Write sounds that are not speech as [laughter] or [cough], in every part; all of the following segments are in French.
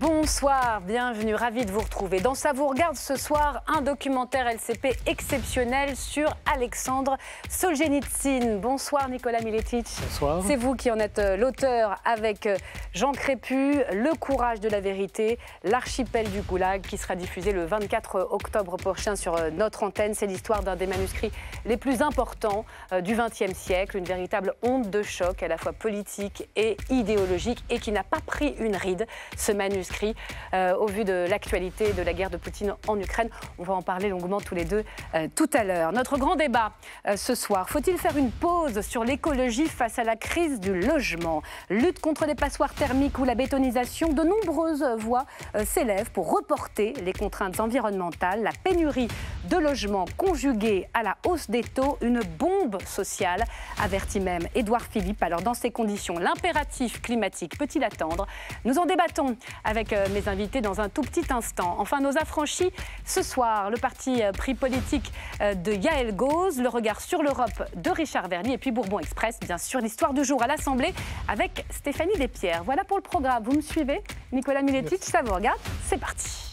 Bonsoir, bienvenue, ravi de vous retrouver. Dans Ça vous regarde ce soir, un documentaire LCP exceptionnel sur Alexandre Solzhenitsyn. Bonsoir Nicolas Miletic. Bonsoir. C'est vous qui en êtes euh, l'auteur avec euh, Jean Crépu, Le courage de la vérité, L'archipel du Goulag qui sera diffusé le 24 euh, octobre prochain sur notre antenne. C'est l'histoire d'un des manuscrits les plus importants du XXe siècle, une véritable onde de choc à la fois politique et idéologique et qui n'a pas pris une ride. Ce manuscrit euh, au vu de l'actualité de la guerre de Poutine en Ukraine. On va en parler longuement tous les deux euh, tout à l'heure. Notre grand débat euh, ce soir, faut-il faire une pause sur l'écologie face à la crise du logement Lutte contre les passoires thermiques ou la bétonisation, de nombreuses voix s'élèvent pour reporter les contraintes environnementales, la pénurie de logements conjuguée à la hausse des taux, une bombe sociale, avertit même Édouard Philippe. Alors dans ces conditions, l'impératif climatique peut-il attendre Nous en débattons avec avec euh, mes invités dans un tout petit instant. Enfin, nos affranchis, ce soir, le parti euh, pris politique euh, de Yael Gauze, le regard sur l'Europe de Richard Vernier et puis Bourbon Express, bien sûr, l'histoire du jour à l'Assemblée avec Stéphanie Despierres. Voilà pour le programme. Vous me suivez Nicolas Miletic, ça vous regarde C'est parti.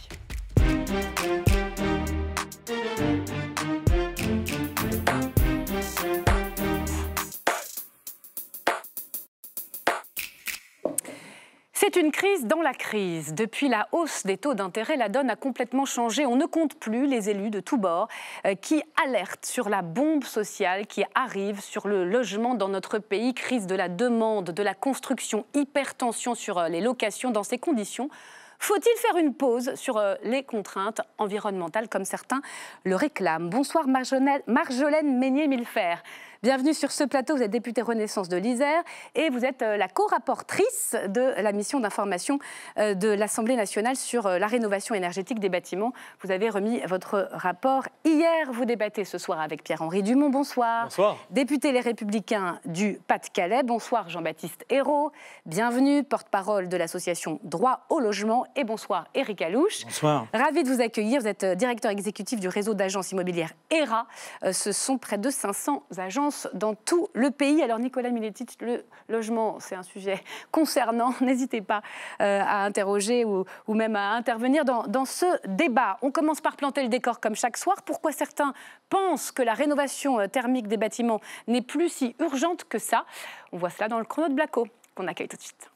C'est une crise dans la crise. Depuis la hausse des taux d'intérêt, la donne a complètement changé. On ne compte plus les élus de tous bords euh, qui alertent sur la bombe sociale qui arrive sur le logement dans notre pays. Crise de la demande, de la construction, hypertension sur euh, les locations dans ces conditions. Faut-il faire une pause sur euh, les contraintes environnementales comme certains le réclament Bonsoir Marjolaine Meignet-Milfer. Bienvenue sur ce plateau. Vous êtes députée Renaissance de l'Isère et vous êtes euh, la co-rapportrice de la mission d'information euh, de l'Assemblée nationale sur euh, la rénovation énergétique des bâtiments. Vous avez remis votre rapport hier. Vous débattez ce soir avec Pierre-Henri Dumont. Bonsoir. Bonsoir. Député Les Républicains du Pas-de-Calais. Bonsoir Jean-Baptiste Hérault. Bienvenue, porte-parole de l'association Droit au logement. Et bonsoir Éric Alouche. Bonsoir. Ravi de vous accueillir. Vous êtes directeur exécutif du réseau d'agences immobilières ERA. Ce sont près de 500 agents dans tout le pays. Alors Nicolas Miletic, le logement, c'est un sujet [laughs] concernant. [laughs] N'hésitez pas euh, à interroger ou, même à intervenir dans, ce débat. On commence par planter le décor comme chaque soir. Pourquoi certains pensent que la rénovation euh, thermique des bâtiments n'est plus si urgente que ça On voit cela dans le chrono de Blaco qu'on accueille tout de suite.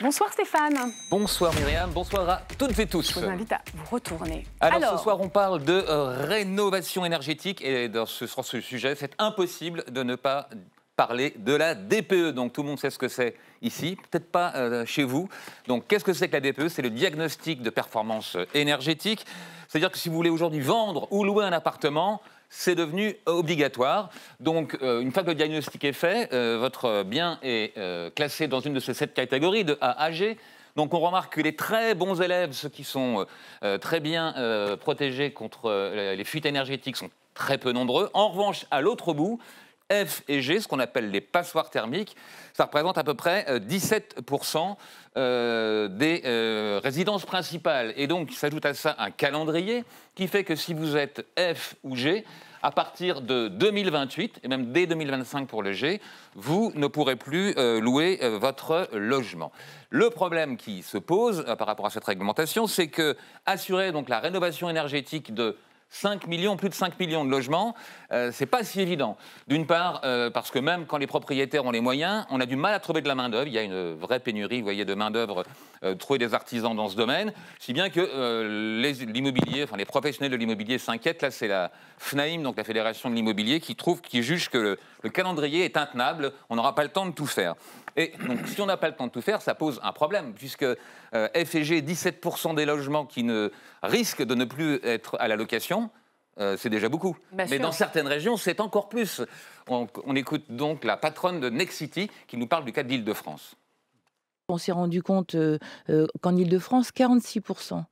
Bonsoir Stéphane. Bonsoir Myriam, bonsoir à toutes et tous. Je vous invite à vous retourner. Alors, ce soir, on parle de euh, rénovation énergétique et euh, dans ce, ce sujet, c'est impossible de ne pas parler de la DPE. Donc tout le monde sait ce que c'est ici, peut-être pas euh, chez vous. Donc qu'est-ce que c'est que la DPE C'est le diagnostic de performance énergétique. C'est-à-dire que si vous voulez aujourd'hui vendre ou louer un appartement, c'est devenu euh, obligatoire. Donc, euh, une fois que le diagnostic est fait, euh, votre bien est classé dans une de ces sept catégories, de A à G. Donc on remarque que les très bons élèves, ceux qui sont très bien protégés contre les fuites énergétiques, sont très peu nombreux. En revanche, à l'autre bout, F et G, ce qu'on appelle les passoires thermiques. Ça représente à peu près 17% euh, euh, des euh, résidences principales. Et donc, il s'ajoute à ça un calendrier qui fait que si vous êtes F ou G, à partir de 2028, et même dès 2025 pour le G, vous ne pourrez plus louer votre logement. Le problème qui se pose par rapport à cette réglementation, c'est que assurer donc la rénovation énergétique de 5 millions, plus de 5 millions de logements, euh, c'est pas si évident. D'une part, euh, parce que même quand les propriétaires ont les moyens, on a du mal à trouver de la main-d'œuvre. Il y a une vraie pénurie, vous voyez, de main-d'œuvre, euh, trouver des artisans dans ce domaine. Si bien que l'immobilier, enfin les professionnels de l'immobilier s'inquiètent. Là, c'est la FNAIM, donc la Fédération de l'immobilier, qui trouve, qui juge que le calendrier est intenable. On n'aura pas le temps de tout faire. Et donc, si on n'a pas le temps de tout faire, ça pose un problème, puisque FEG, FG, 17% des logements qui risquent de ne plus être à la location, euh, c'est déjà beaucoup. Mais dans certaines régions, c'est encore plus. On, écoute donc la patronne de Nexity qui nous parle du cas d'Île-de-France. On s'est rendu compte euh, euh, qu'en Île-de-France, 46%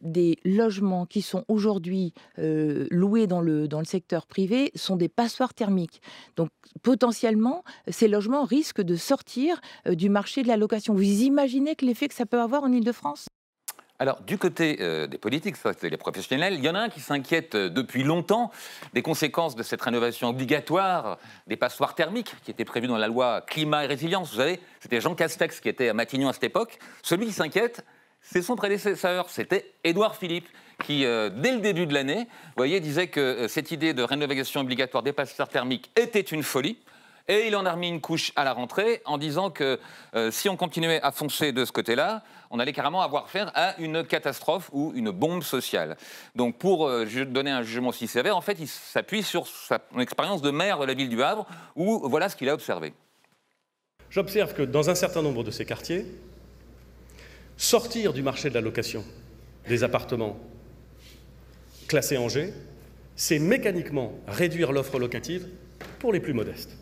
des logements qui sont aujourd'hui euh, loués dans le, secteur privé sont des passoires thermiques. Donc potentiellement, ces logements risquent de sortir euh, du marché de la location. Vous imaginez que l'effet que ça peut avoir en Ile-de-France alors, du côté euh, des politiques, ça c'est les professionnels, il y en a un qui s'inquiète depuis longtemps des conséquences de cette rénovation obligatoire des passoires thermiques qui était prévue dans la loi climat et résilience. Vous savez, c'était Jean Castex qui était à Matignon à cette époque. Celui qui s'inquiète, c'est son prédécesseur, c'était Édouard Philippe qui, euh, dès le début de l'année, voyez, disait que euh, cette idée de rénovation obligatoire des passeurs thermiques était une folie. Et il en a remis une couche à la rentrée en disant que euh, si on continuait à foncer de ce côté-là, on allait carrément avoir affaire à une catastrophe ou une bombe sociale. Donc pour donner un jugement si sévère, en fait, il s'appuie sur son expérience de maire de la ville du Havre, où voilà ce qu'il a observé. J'observe que dans un certain nombre de ces quartiers, sortir du marché de la location des appartements classés en G, c'est mécaniquement réduire l'offre locative pour les plus modestes.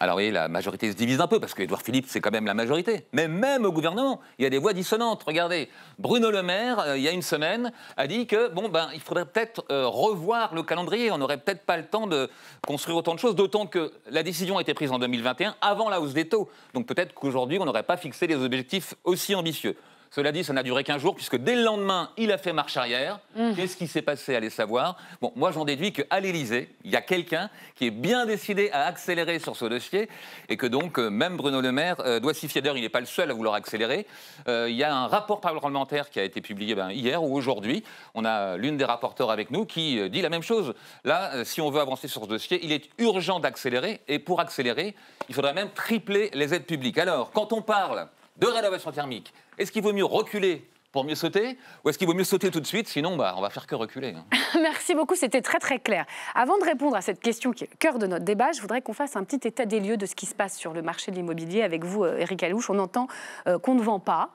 Alors oui, la majorité se divise un peu, parce qu'Edouard Philippe, c'est quand même la majorité. Mais même au gouvernement, il y a des voix dissonantes. Regardez, Bruno Le Maire, euh, il y a une semaine, a dit que, bon, ben, il faudrait peut-être euh, revoir le calendrier. On n'aurait peut-être pas le temps de construire autant de choses, d'autant que la décision a été prise en 2021, avant la hausse des taux. Donc peut-être qu'aujourd'hui, on n'aurait pas fixé des objectifs aussi ambitieux. Cela dit, ça n'a duré qu'un jour, puisque dès le lendemain, il a fait marche arrière. Mmh. Qu'est-ce qui s'est passé Allez savoir. Bon, moi, j'en déduis qu'à l'Élysée, il y a quelqu'un qui est bien décidé à accélérer sur ce dossier, et que donc, euh, même Bruno Le Maire euh, doit s'y fier. D'ailleurs, il n'est pas le seul à vouloir accélérer. Euh, il y a un rapport parlementaire qui a été publié ben, hier ou aujourd'hui. On a l'une des rapporteurs avec nous qui dit la même chose. Là, si on veut avancer sur ce dossier, il est urgent d'accélérer, et pour accélérer, il faudrait même tripler les aides publiques. Alors, quand on parle de rénovation thermique, est-ce qu'il vaut mieux reculer pour mieux sauter Ou est-ce qu'il vaut mieux sauter tout de suite Sinon, bah, on va faire que reculer. Hein. [laughs] Merci beaucoup, c'était très très clair. Avant de répondre à cette question qui est le cœur de notre débat, je voudrais qu'on fasse un petit état des lieux de ce qui se passe sur le marché de l'immobilier. Avec vous, Eric euh, Alouche, on entend euh, qu'on ne vend pas,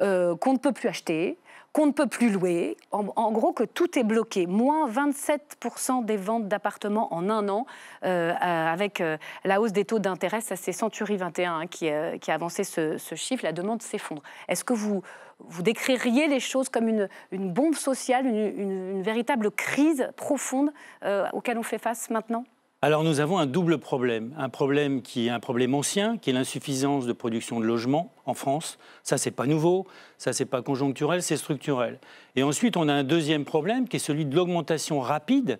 euh, qu'on ne peut plus acheter, qu'on ne peut plus louer, en, gros que tout est bloqué. Moins 27% des ventes d'appartements en un an, euh, euh, avec euh, la hausse des taux d'intérêt, ça c'est Century 21 hein, qui, a avancé ce, chiffre, la demande s'effondre. Est-ce que vous, décririez les choses comme une, bombe sociale, une, une, véritable crise profonde auquel on fait face maintenant alors nous avons un double problème, un problème qui est un problème ancien, qui est l'insuffisance de production de logements en France. Ça c'est pas nouveau, ça c'est pas conjoncturel, c'est structurel. Et ensuite on a un deuxième problème qui est celui de l'augmentation rapide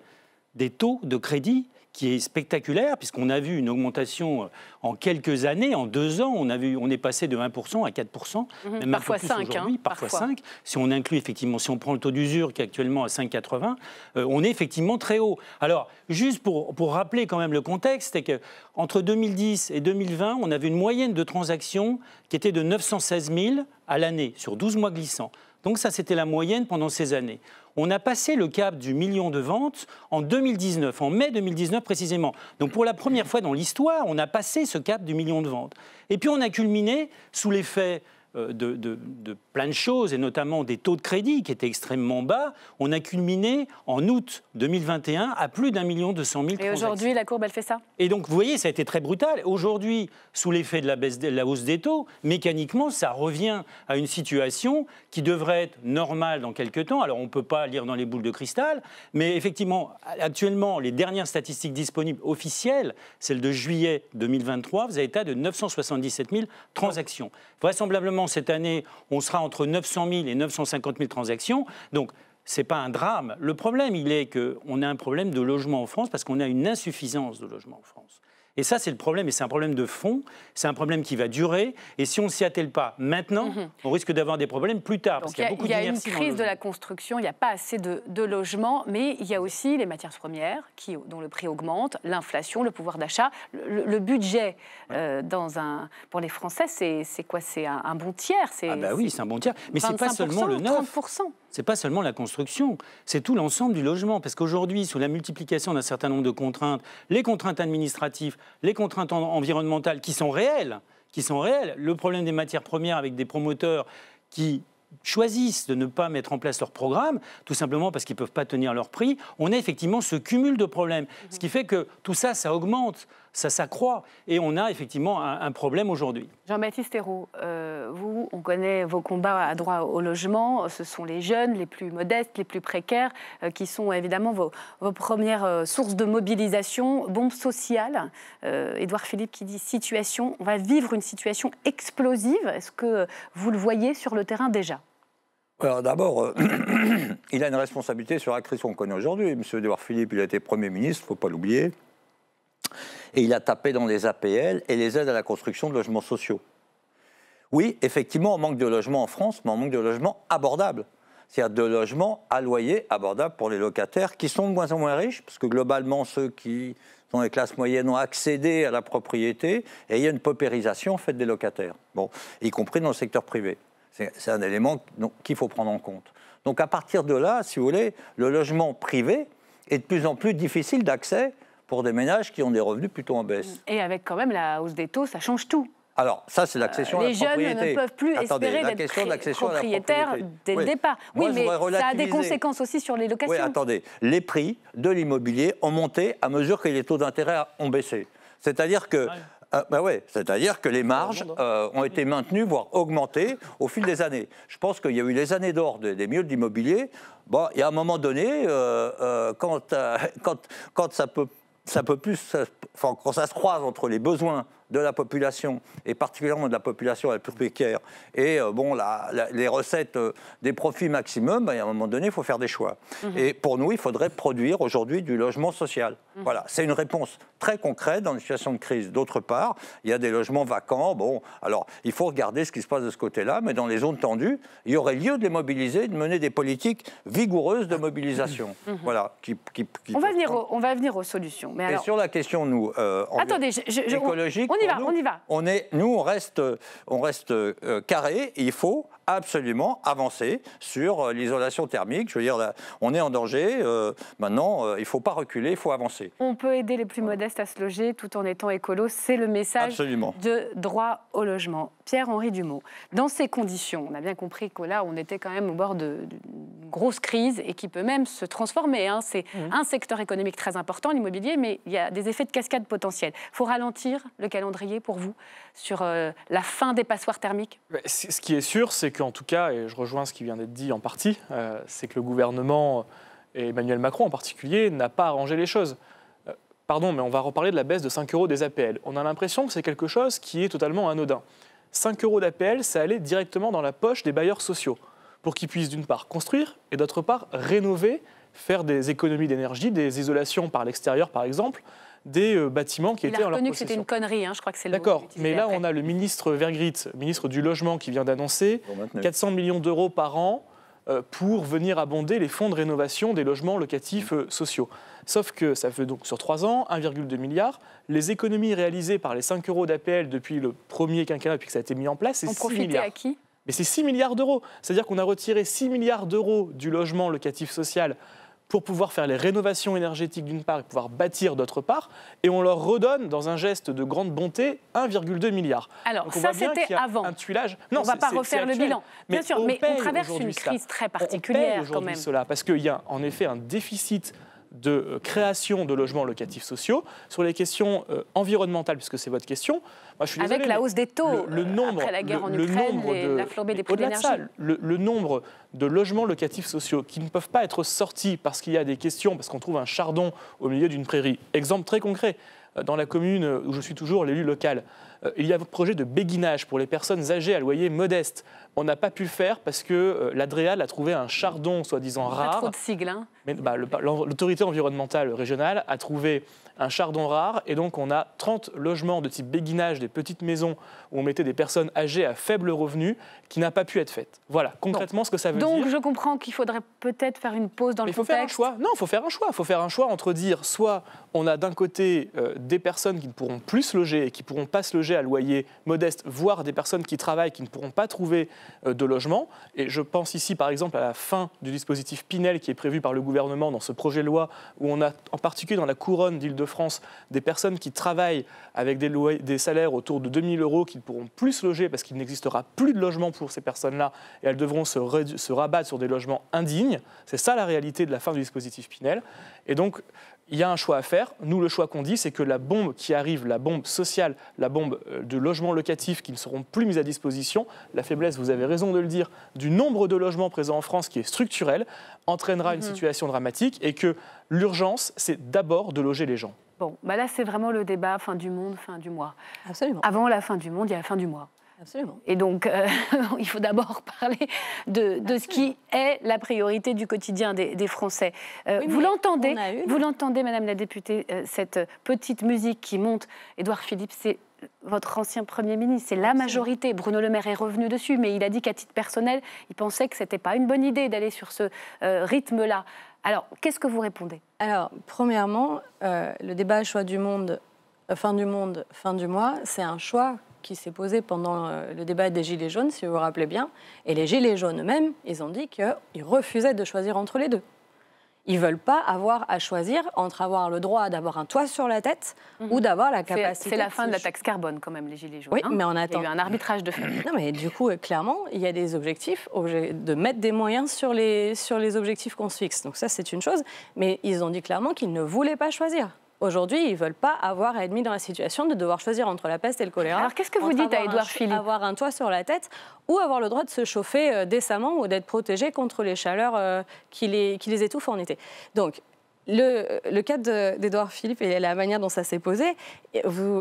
des taux de crédit qui est spectaculaire, puisqu'on a vu une augmentation euh, en quelques années, en deux ans, on, on est passé de 1% à 4%, mhm. même parfois plus 5, hein, parfois, 5. Si on inclut effectivement, si on prend le taux d'usure qui est actuellement à 5,80, euh, on est effectivement très haut. Alors, juste pour, rappeler quand même le contexte, c'est que entre 2010 et 2020, on avait une moyenne de transactions qui était de 916 000 à l'année, sur 12 mois glissants. Donc ça, c'était la moyenne pendant ces années. On a passé le cap du million de ventes en 2019, en mai 2019 précisément. Donc pour la première fois dans l'histoire, on a passé ce cap du million de ventes. Et puis on a culminé sous l'effet euh, de, plein de choses, et notamment des taux de crédit qui étaient extrêmement bas, on a culminé en août 2021 à plus d'un million deux cent mille. Et aujourd'hui, la courbe, elle fait ça Et donc, vous voyez, ça a été très brutal. Aujourd'hui, sous l'effet de la, baisse, de la hausse des taux, mécaniquement, ça revient à une situation qui devrait être normale dans quelques temps. Alors, on ne peut pas lire dans les boules de cristal, mais effectivement, actuellement, les dernières statistiques disponibles officielles, celles de juillet 2023, vous avez état de 977 000 transactions. Vraisemblablement, cette année, on sera entre 900 000 et 950 000 transactions. Donc, ce n'est pas un drame. Le problème, il est qu'on a un problème de logement en France parce qu'on a une insuffisance de logement en France. Et ça, c'est le problème, et c'est un problème de fond, c'est un problème qui va durer, et si on ne s'y attelle pas maintenant, mhm. on risque d'avoir des problèmes plus tard. parce il y a, beaucoup une crise de la construction, il n'y a pas assez de, logements, mais il y a aussi les matières premières qui, dont le prix augmente, l'inflation, le pouvoir d'achat. Le, budget euh, dans un, pour les Français, c'est quoi C'est un, bon tiers Ah bah oui, c'est un bon tiers, mais ce n'est pas seulement le 9 n'est pas seulement la construction, c'est tout l'ensemble du logement. Parce qu'aujourd'hui, sous la multiplication d'un certain nombre de contraintes, les contraintes administratives, les contraintes environnementales qui sont réelles, qui sont réelles, le problème des matières premières avec des promoteurs qui choisissent de ne pas mettre en place leur programme, tout simplement parce qu'ils ne peuvent pas tenir leur prix, on a effectivement ce cumul de problèmes. Ce qui fait que tout ça, ça augmente ça s'accroît. Et on a effectivement un, problème aujourd'hui. Jean-Baptiste Hérault, euh, vous, on connaît vos combats à droit au logement. Ce sont les jeunes, les plus modestes, les plus précaires, euh, qui sont évidemment vos, premières euh, sources de mobilisation. Bombe sociale, Édouard Philippe qui dit situation, on va vivre une situation explosive. Est-ce que vous le voyez sur le terrain déjà alors d'abord, [clears throat] il a une responsabilité sur la crise qu'on connaît aujourd'hui. Monsieur Édouard Philippe, il a été Premier ministre, il ne faut pas l'oublier. Et il a tapé dans les APL et les aides à la construction de logements sociaux. Oui, effectivement, on manque de logements en France, mais on manque de logements abordables. C'est-à-dire de logements à loyer abordable pour les locataires qui sont de moins en moins riches, parce que globalement, ceux qui sont les classes moyennes ont accédé à la propriété et il y a une paupérisation en des locataires, bon, y compris dans le secteur privé. C'est un élément qu'il faut prendre en compte. Donc à partir de là, si vous voulez, le logement privé est de plus en plus difficile d'accès pour des ménages qui ont des revenus plutôt en baisse. Et avec quand même la hausse des taux, ça change tout. Alors, ça, c'est l'accession à la propriété. Euh, les jeunes ne peuvent plus espérer d'être propriétaires dès le départ. oui, mais ça a des conséquences aussi sur les locations. Oui, attendez. Les prix de l'immobilier ont monté à mesure que les taux d'intérêt ont baissé. C'est-à-dire que... Euh, bah ouais, c'est-à-dire que les marges euh, ont été maintenues, voire augmentées au fil des années. Je pense qu'il y a eu les années d'or des, des milieux de l'immobilier. Bon, y a un moment donné, quand, [laughs] quand, quand ça peut ça peut plus, quand ça se croise entre les besoins de la population, et particulièrement de la population la plus précaire, et euh, bon, la, les recettes euh, des profits maximum, ben, à un moment donné, il faut faire des choix. Mhm. Et pour nous, il faudrait produire aujourd'hui du logement social. Mhm. Voilà, c'est une réponse très concrète dans une situation de crise. D'autre part, il y a des logements vacants. Bon, alors, il faut regarder ce qui se passe de ce côté-là, mais dans les zones tendues, il y aurait lieu de les mobiliser, de mener des politiques vigoureuses de mobilisation. [laughs] Mhm. Voilà. Qui, qui, on, va venir on va venir aux solutions. Mais Et sur la question, nous, euh, écologique on y va, on y va. On est, nous, on reste, on reste euh, carré. Il faut absolument avancer sur euh, l'isolation thermique. Je veux dire, on est en danger. Euh, maintenant, il ne faut pas reculer, il faut avancer. On peut aider les plus modestes à se loger tout en étant écolo. C'est le message de droit au logement. Pierre-Henri Dumont, dans ces conditions, on a bien compris que là, on était quand même au bord de, grosse crise et qui peut même se transformer. Hein. C'est un secteur économique très important, l'immobilier, mais il y a des effets de cascade potentiels. Il faut ralentir le calendrier pour vous sur euh, la fin des passoires thermiques Ce qui est sûr, c'est qu'en tout cas, et je rejoins ce qui vient d'être dit en partie, euh, c'est que le gouvernement, et Emmanuel Macron en particulier, n'a pas arrangé les choses. Euh, pardon, mais on va reparler de la baisse de 5 euros des APL. On a l'impression que c'est quelque chose qui est totalement anodin. 5 euros d'APL, ça allait directement dans la poche des bailleurs sociaux pour qu'ils puissent d'une part construire et d'autre part rénover, faire des économies d'énergie, des isolations par l'extérieur par exemple, des euh, bâtiments qui étaient en leur possession. que c'était une connerie, hein, je crois que c'est le D'accord, mais là on a le ministre Vergrit, ministre du Logement, qui vient d'annoncer 400 millions d'euros par an euh, pour venir abonder les fonds de rénovation des logements locatifs euh, sociaux. Sauf que ça fait donc sur 3 ans 1,2 milliard. Les économies réalisées par les 5 euros d'APL depuis le premier quinquennat, depuis que ça a été mis en place, c'est 6 milliards. à qui mais c'est 6 milliards d'euros. C'est-à-dire qu'on a retiré 6 milliards d'euros du logement locatif social pour pouvoir faire les rénovations énergétiques d'une part et pouvoir bâtir d'autre part, et on leur redonne, dans un geste de grande bonté, 1,2 milliard. Alors ça, c'était avant. on ne va pas refaire le bilan. Bien sûr, mais on traverse une crise très particulière on quand Cela, parce qu'il y a en effet un déficit de euh, création de logements locatifs sociaux. Sur les questions euh, environnementales, puisque c'est votre question, je suis avec la hausse des taux, le, euh, nombre, la guerre en Ukraine, la flambée des prix de l'énergie, le, le nombre de logements locatifs sociaux qui ne peuvent pas être sortis parce qu'il y a des questions, parce qu'on trouve un chardon au milieu d'une prairie. Exemple très concret dans la commune où je suis toujours l'élu local. Euh, il y a un projet de béguinage pour les personnes âgées à loyer modeste. On n'a pas pu le faire parce que euh, l'Adréal a trouvé un chardon soi-disant rare. Pas trop de sigles. Hein. Bah, l'autorité environnementale régionale a trouvé un chardon rare. Et donc, on a 30 logements de type béguinage, des petites maisons où on mettait des personnes âgées à faible revenu, qui n'a pas pu être faite. Voilà, concrètement, ce que ça veut dire. Donc, je comprends qu'il faudrait peut-être faire une pause dans le contexte. Il faut faire un choix. Non, il faut faire un choix. Il faut faire un choix entre dire soit on a d'un côté euh, des personnes qui ne pourront plus se loger et qui ne pourront pas se loger à loyer modeste, voire des personnes qui travaillent qui ne pourront pas trouver euh, de logement. Et je pense ici, par exemple, à la fin du dispositif Pinel qui est prévu par le gouvernement dans ce projet de loi, où on a en particulier dans la couronne d'Île-de France des personnes qui travaillent avec des, salaires autour de 2000 euros qui ne pourront plus loger parce qu'il n'existera plus de logement pour ces personnes-là et elles devront se, se rabattre sur des logements indignes. C'est ça la réalité de la fin du dispositif Pinel. Et donc, il y a un choix à faire. Nous, le choix qu'on dit, c'est que la bombe qui arrive, la bombe sociale, la bombe euh, de logements locatifs qui ne seront plus mis à disposition, la faiblesse, vous avez raison de le dire, du nombre de logements présents en France qui est structurel, entraînera une mhm. situation dramatique et que l'urgence, c'est d'abord de loger les gens. Bon, bah là, c'est vraiment le débat fin du monde, fin du mois. Absolument. Avant la fin du monde, il y a la fin du mois. Absolument. Et donc, euh, [laughs] il faut d'abord parler de, de ce qui est la priorité du quotidien des, Français. Euh, vous l'entendez, vous l'entendez, Madame la députée, euh, cette petite musique qui monte. Édouard Philippe, c'est votre ancien Premier ministre, c'est la majorité. Bruno Le Maire est revenu dessus, mais il a dit qu'à titre personnel, il pensait que ce n'était pas une bonne idée d'aller sur ce rythme-là. Alors, qu'est-ce que vous répondez Alors, premièrement, le débat choix du monde, fin du monde, fin du mois, c'est un choix qui s'est posée pendant euh, le débat des Gilets jaunes, si vous vous rappelez bien. Et les Gilets jaunes eux-mêmes, ils ont dit qu'ils refusaient de choisir entre les deux. Ils veulent pas avoir à choisir entre avoir le droit d'avoir un toit sur la tête mhm. ou d'avoir la capacité. C'est la fin de, la taxe carbone quand même les gilets jaunes. Oui, hein. mais on attend. Il y a eu un arbitrage de fait. Non, mais du coup, euh, clairement, il y a des objectifs, de mettre des moyens sur les sur les objectifs qu'on se fixe. Donc ça, c'est une chose. Mais ils ont dit clairement qu'ils ne voulaient pas choisir. Aujourd'hui, ils ne veulent pas avoir à être mis dans la situation de devoir choisir entre la peste et le choléra. Alors qu'est-ce que vous dites à Édouard Philippe Avoir un toit sur la tête ou avoir le droit de se chauffer euh, décemment ou d'être protégé contre les chaleurs euh, qui les, qui les étouffent en été. Donc, le, le, cas d'Edouard Philippe et la manière dont ça s'est posé,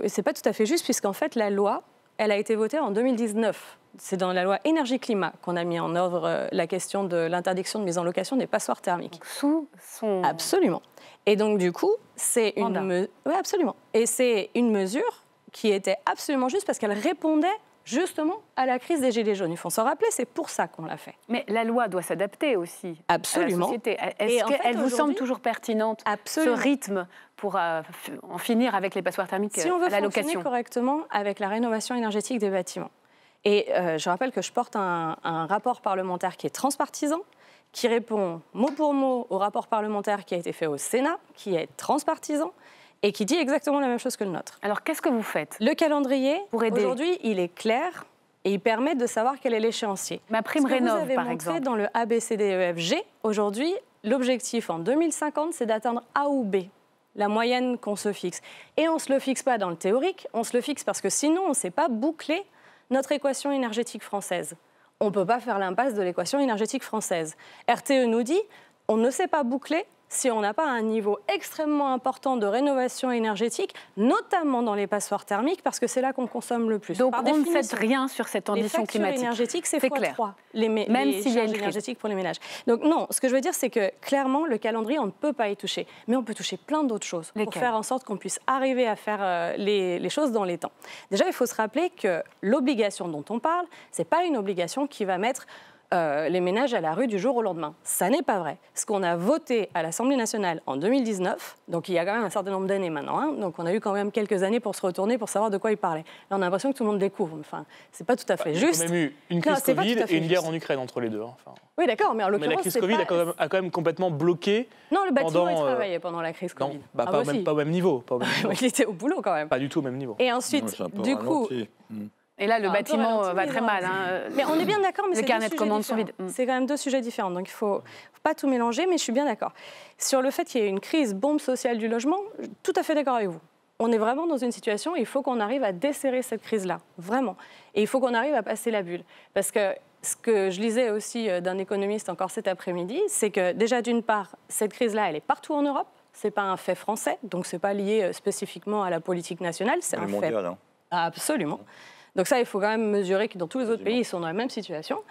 c'est pas tout à fait juste, puisqu'en fait, la loi, elle a été votée en 2019. C'est dans la loi énergie-climat qu'on a mis en œuvre euh, la question de l'interdiction de mise en location des passoires thermiques. sous son. Absolument. Et donc, du coup, c'est une, absolument. Et c'est une mesure qui était absolument juste parce qu'elle répondait justement à la crise des Gilets jaunes. Il faut s'en rappeler, c'est pour ça qu'on l'a fait. Mais la loi doit s'adapter aussi absolument. à la société. Est-ce qu'elle vous semble toujours pertinente, absolument. ce rythme, pour euh, en finir avec les passoires thermiques Si on euh, veut fonctionner correctement avec la rénovation énergétique des bâtiments. Et euh, je rappelle que je porte un, un rapport parlementaire qui est transpartisan, qui répond mot pour mot au rapport parlementaire qui a été fait au Sénat, qui est transpartisan et qui dit exactement la même chose que le nôtre. Alors qu'est-ce que vous faites Le calendrier, pour aujourd'hui, il est clair et il permet de savoir quel est l'échéancier. Ma prime rénov, par montré exemple. dans le ABCDEFG, aujourd'hui, l'objectif en 2050, c'est d'atteindre A ou B la moyenne qu'on se fixe. Et on ne se le fixe pas dans le théorique, on se le fixe parce que sinon, on ne sait pas boucler notre équation énergétique française on ne peut pas faire l'impasse de l'équation énergétique française. RTE nous dit, on ne sait pas boucler si on n'a pas un niveau extrêmement important de rénovation énergétique, notamment dans les passoires thermiques, parce que c'est là qu'on consomme le plus. Donc on ne fait rien sur cette condition les climatique. énergétique, c'est fois les même s'il y a une énergétique pour les ménages. Donc non, ce que je veux dire, c'est que clairement, le calendrier, on ne peut pas y toucher. Mais on peut toucher plein d'autres choses pour faire en sorte qu'on puisse arriver à faire euh, les, les, choses dans les temps. Déjà, il faut se rappeler que l'obligation dont on parle, ce n'est pas une obligation qui va mettre euh, les ménages à la rue du jour au lendemain. Ça n'est pas vrai. Ce qu'on a voté à l'Assemblée nationale en 2019, donc il y a quand même un certain nombre d'années maintenant, hein, donc on a eu quand même quelques années pour se retourner pour savoir de quoi il parlait. Là, on a l'impression que tout le monde découvre. Enfin, c'est pas tout à fait juste. Il y a quand même eu une crise Covid et une guerre en Ukraine entre les deux. Hein, enfin... Oui, d'accord, mais en l'occurrence. Mais la crise Covid a, quand même, complètement bloqué. Non, le bâtiment pendant, euh, pendant la crise Covid. Non, bah, ah, bah, pas, au même, niveau. au [laughs] il était au boulot quand même. Pas du tout au même niveau. Et ensuite, du coup. Et là, le bâtiment euh, va très mal. Hein, euh, mais on est bien d'accord, mais c'est C'est quand même deux sujets différents, donc il faut, faut pas tout mélanger. Mais je suis bien d'accord sur le fait qu'il y ait une crise bombe sociale du logement. Tout à fait d'accord avec vous. On est vraiment dans une situation, il faut qu'on arrive à desserrer cette crise-là, vraiment. Et il faut qu'on arrive à passer la bulle. Parce que ce que je lisais aussi euh, d'un économiste encore cet après-midi, c'est que déjà d'une part, cette crise-là, elle est partout en Europe. C'est pas un fait français, donc c'est pas lié spécifiquement à la politique nationale, c'est un fait hein. absolument. Donc ça, il faut quand même mesurer que dans tous les autres pays, ils sont dans la même situation.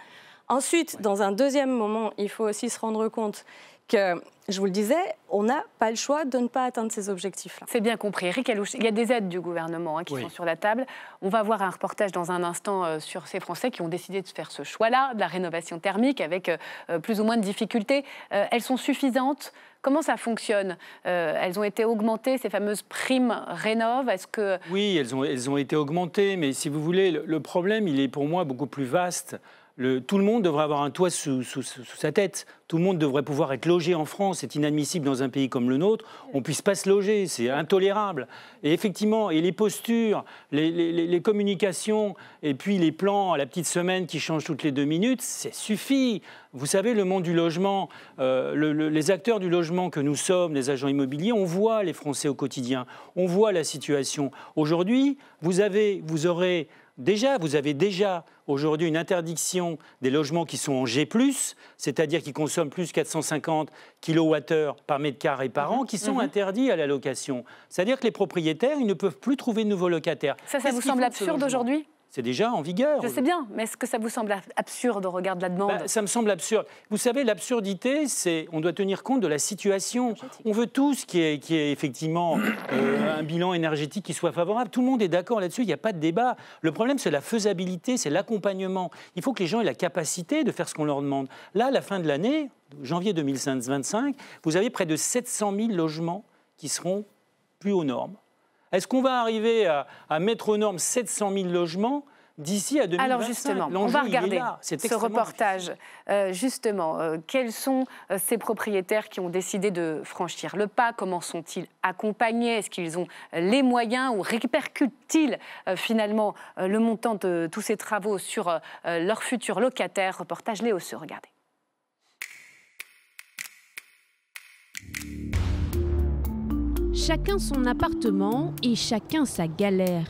Ensuite, dans un deuxième moment, il faut aussi se rendre compte que, je vous le disais, on n'a pas le choix de ne pas atteindre ces objectifs-là. C'est bien compris. il y a des aides du gouvernement hein, qui sont sur la table. On va voir un reportage dans un instant euh, sur ces Français qui ont décidé de faire ce choix-là, de la rénovation thermique, avec euh, euh, plus ou moins de difficultés. elles sont suffisantes Comment ça fonctionne Elles ont été augmentées, ces fameuses primes rénoves Est-ce que... Oui, elles ont, été augmentées, mais si vous voulez, le problème, il est pour moi beaucoup plus vaste tout le monde devrait avoir un toit sous, sa tête. Tout le monde devrait pouvoir être logé en France. C'est inadmissible dans un pays comme le nôtre. On ne puisse pas se loger. C'est intolérable. Et effectivement, et les postures, les, communications, et puis les plans à la petite semaine qui changent toutes les deux minutes, c'est suffit. Vous savez, le monde du logement, euh, les acteurs du logement que nous sommes, les agents immobiliers, on voit les Français au quotidien. On voit la situation. Aujourd'hui, vous, avez, vous aurez Déjà, vous avez déjà aujourd'hui une interdiction des logements qui sont en G+, c'est-à-dire qui consomment plus 450 kWh par mètre carré par mhm, an, qui sont mhm. interdits à la location. C'est-à-dire que les propriétaires, ils ne peuvent plus trouver de nouveaux locataires. Ça, ça vous semble absurde aujourd'hui c'est déjà en vigueur. Je sais bien, mais est-ce que ça vous semble absurde au regard de la demande bah, Ça me semble absurde. Vous savez, l'absurdité, c'est on doit tenir compte de la situation. On veut tous qu'il y, ait effectivement euh, un bilan énergétique qui soit favorable. Tout le monde est d'accord là-dessus, il n'y a pas de débat. Le problème, c'est la faisabilité, c'est l'accompagnement. Il faut que les gens aient la capacité de faire ce qu'on leur demande. Là, à la fin de l'année, janvier 2025, vous avez près de 700 000 logements qui seront plus aux normes. Est-ce qu'on va arriver à, mettre aux normes 700 000 logements d'ici à 2025. Alors justement, on va regarder ce reportage. Euh, justement, euh, quels sont euh, ces propriétaires qui ont décidé de franchir le pas Comment sont-ils accompagnés Est-ce qu'ils ont les moyens ou répercutent-ils finalement le montant de tous ces travaux sur leurs futurs locataires Reportage Léo, se regardez. Chacun son appartement et chacun sa galère.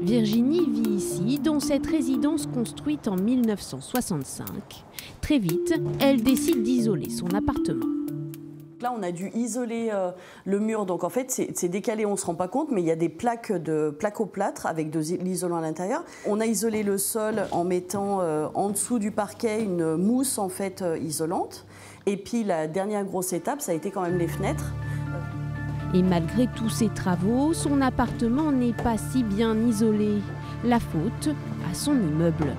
Virginie vit ici, dans cette résidence construite en 1965. Très vite, elle décide d'isoler son appartement. Là, on a dû isoler euh, le mur. Donc, en fait, c'est décalé, on ne se rend pas compte, mais il y a des plaques de plaques au plâtre avec de l'isolant à l'intérieur. On a isolé le sol en mettant euh, en dessous du parquet une mousse en fait euh, isolante. Et puis, la dernière grosse étape, ça a été quand même les fenêtres. Et malgré tous ses travaux, son appartement n'est pas si bien isolé. La faute à son immeuble.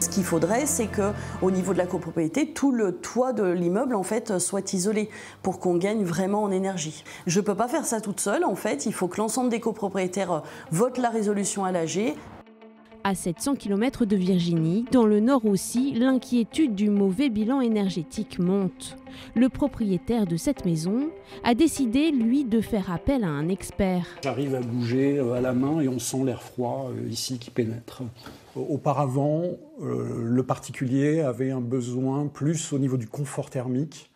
Ce qu'il faudrait, c'est que, au niveau de la copropriété, tout le toit de l'immeuble en fait soit isolé pour qu'on gagne vraiment en énergie. Je ne peux pas faire ça toute seule. En fait, il faut que l'ensemble des copropriétaires euh, votent la résolution à l'AG à 700 km de Virginie. Dans le nord aussi, l'inquiétude du mauvais bilan énergétique monte. Le propriétaire de cette maison a décidé, lui, de faire appel à un expert. J'arrive à bouger euh, à la main et on sent l'air froid euh, ici qui pénètre. Euh, auparavant, le particulier avait un besoin plus au niveau du confort thermique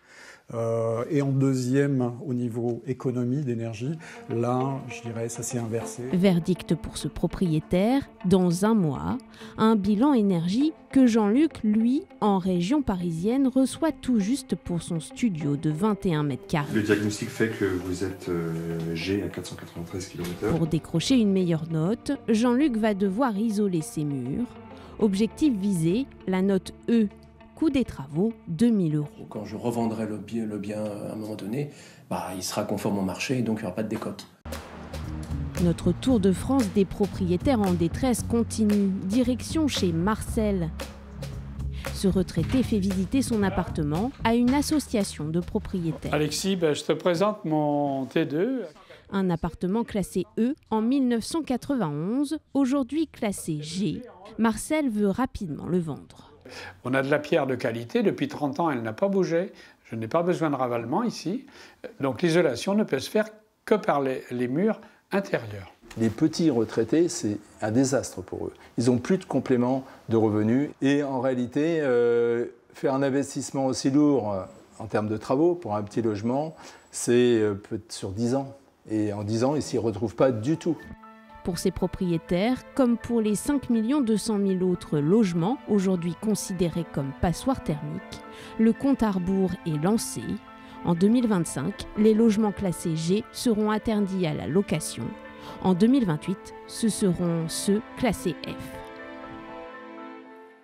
euh, et en deuxième, au niveau économie d'énergie, là, je dirais, ça s'est inversé. Verdict pour ce propriétaire, dans un mois, un bilan énergie que Jean-Luc, lui, en région parisienne, reçoit tout juste pour son studio de 21 mètres carrés. Le diagnostic fait que vous êtes euh, G à 493 km Pour décrocher une meilleure note, Jean-Luc va devoir isoler ses murs. Objectif visé, la note E coût des travaux 2000 euros. Quand je revendrai le bien, euh, à un moment donné, bah, il sera conforme au marché et donc il n'y aura pas de décote. Notre tour de France des propriétaires en détresse continue. Direction chez Marcel. Ce retraité fait visiter son appartement à une association de propriétaires. Alexis, ben, je te présente mon T2. Un appartement classé E en 1991, aujourd'hui classé G. Marcel veut rapidement le vendre. On a de la pierre de qualité, depuis 30 ans elle n'a pas bougé, je n'ai pas besoin de ravalement ici, donc l'isolation ne peut se faire que par les, murs intérieurs. Les petits retraités, c'est un désastre pour eux. Ils n'ont plus de complément de revenus et en réalité, euh, faire un investissement aussi lourd euh, en termes de travaux pour un petit logement, c'est euh, peut-être sur 10 ans. Et en 10 ans, ils ne s'y retrouvent pas du tout pour ses propriétaires comme pour les 5 200 000 autres logements aujourd'hui considérés comme passoires thermiques, le compte à rebours est lancé. En 2025, les logements classés G seront interdits à la location. En 2028, ce seront ceux classés F.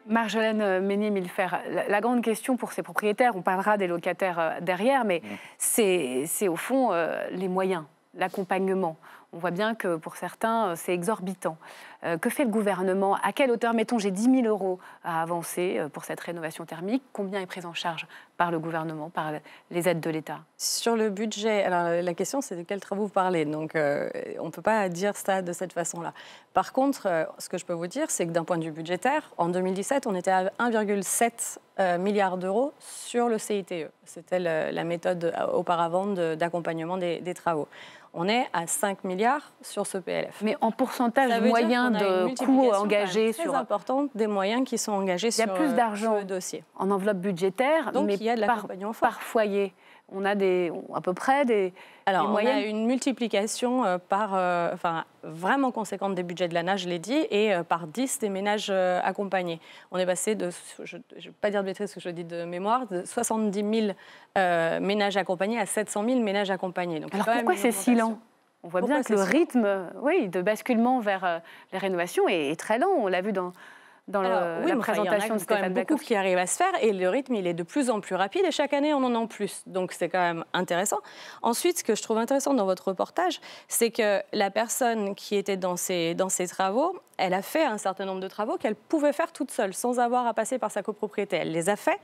Marjolaine Ménier-Milfer, la grande question pour ces propriétaires, on parlera des locataires euh, derrière, mais c'est au fond euh, les moyens, l'accompagnement on voit bien que pour certains, euh, c'est exorbitant. Euh, que fait le gouvernement À quelle hauteur Mettons, j'ai 10 000 euros à avancer euh, pour cette rénovation thermique. Combien est pris en charge par le gouvernement, par les aides de l'État Sur le budget, alors la question, c'est de quels travaux vous parlez. Donc, on ne peut pas dire ça de cette façon-là. Par contre, ce que je peux vous dire, c'est que d'un point de vue budgétaire, en 2017, on était à 1,7 milliard d'euros sur le CITE. C'était la méthode auparavant d'accompagnement des travaux on est à 5 milliards sur ce PLF. Mais en pourcentage moyen de coûts engagés sur... C'est des moyens qui sont engagés sur le dossier. Il y a plus d'argent en enveloppe budgétaire, Donc, mais il y a de par, par foyer on a des, à peu près des, Alors, il y a une multiplication euh, par, euh, vraiment conséquente des budgets de l'ANA, je l'ai dit, et euh, par 10 des ménages accompagnés. On est passé de, je ne vais pas dire de bêtises ce que je dis de mémoire, de 70 000 ménages accompagnés à 700 000 ménages accompagnés. Donc, Alors pourquoi c'est si lent on voit bien que le rythme oui, de basculement vers les rénovations est, très lent. On l'a vu dans, dans Alors, oui, la présentation il y en a quand même beaucoup qui arrivent à se faire et le rythme il est de plus en plus rapide et chaque année on en a en plus. Donc c'est quand même intéressant. Ensuite, ce que je trouve intéressant dans votre reportage, c'est que la personne qui était dans ces, dans ces travaux, elle a fait un certain nombre de travaux qu'elle pouvait faire toute seule sans avoir à passer par sa copropriété. Elle les a faits.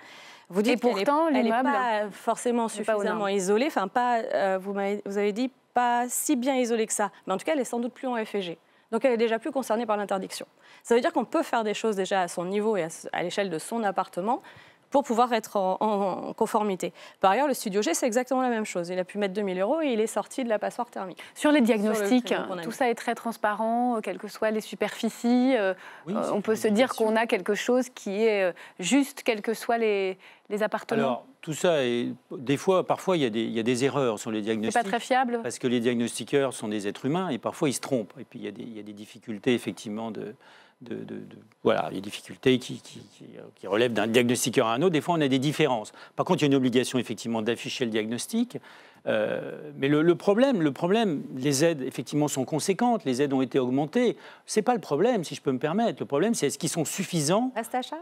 Vous dites et pourtant, elle n'est pas forcément suffisamment isolée, enfin pas, euh, vous, avez, vous avez dit, pas si bien isolée que ça. Mais en tout cas, elle est sans doute plus en FEG donc elle est déjà plus concernée par l'interdiction. Ça veut dire qu'on peut faire des choses déjà à son niveau et à, l'échelle de son appartement pour pouvoir être en, conformité. Par ailleurs, le Studio G, c'est exactement la même chose. Il a pu mettre 2000 euros et il est sorti de la passoire thermique. Sur les diagnostics, tout ça est très transparent, euh, quelles que soient les superficies. Euh, euh, on peut se dire qu'on a quelque chose qui est juste, quels que soient les, les appartements. Alors, tout ça, des fois, parfois, il y, a des, il y a des erreurs sur les diagnostics. pas très fiable. Parce que les diagnostiqueurs sont des êtres humains et parfois ils se trompent. Et puis il y a des, il y a des difficultés, effectivement, de de, voilà, les difficultés qui, euh, qui relèvent d'un diagnostiqueur à un autre. Des fois, on a des différences. Par contre, il y a une obligation effectivement d'afficher le diagnostic. Euh, mais le, problème, le problème, les aides effectivement sont conséquentes, les aides ont été augmentées. C'est pas le problème, si je peux me permettre. Le problème, c'est est-ce qu'ils sont suffisants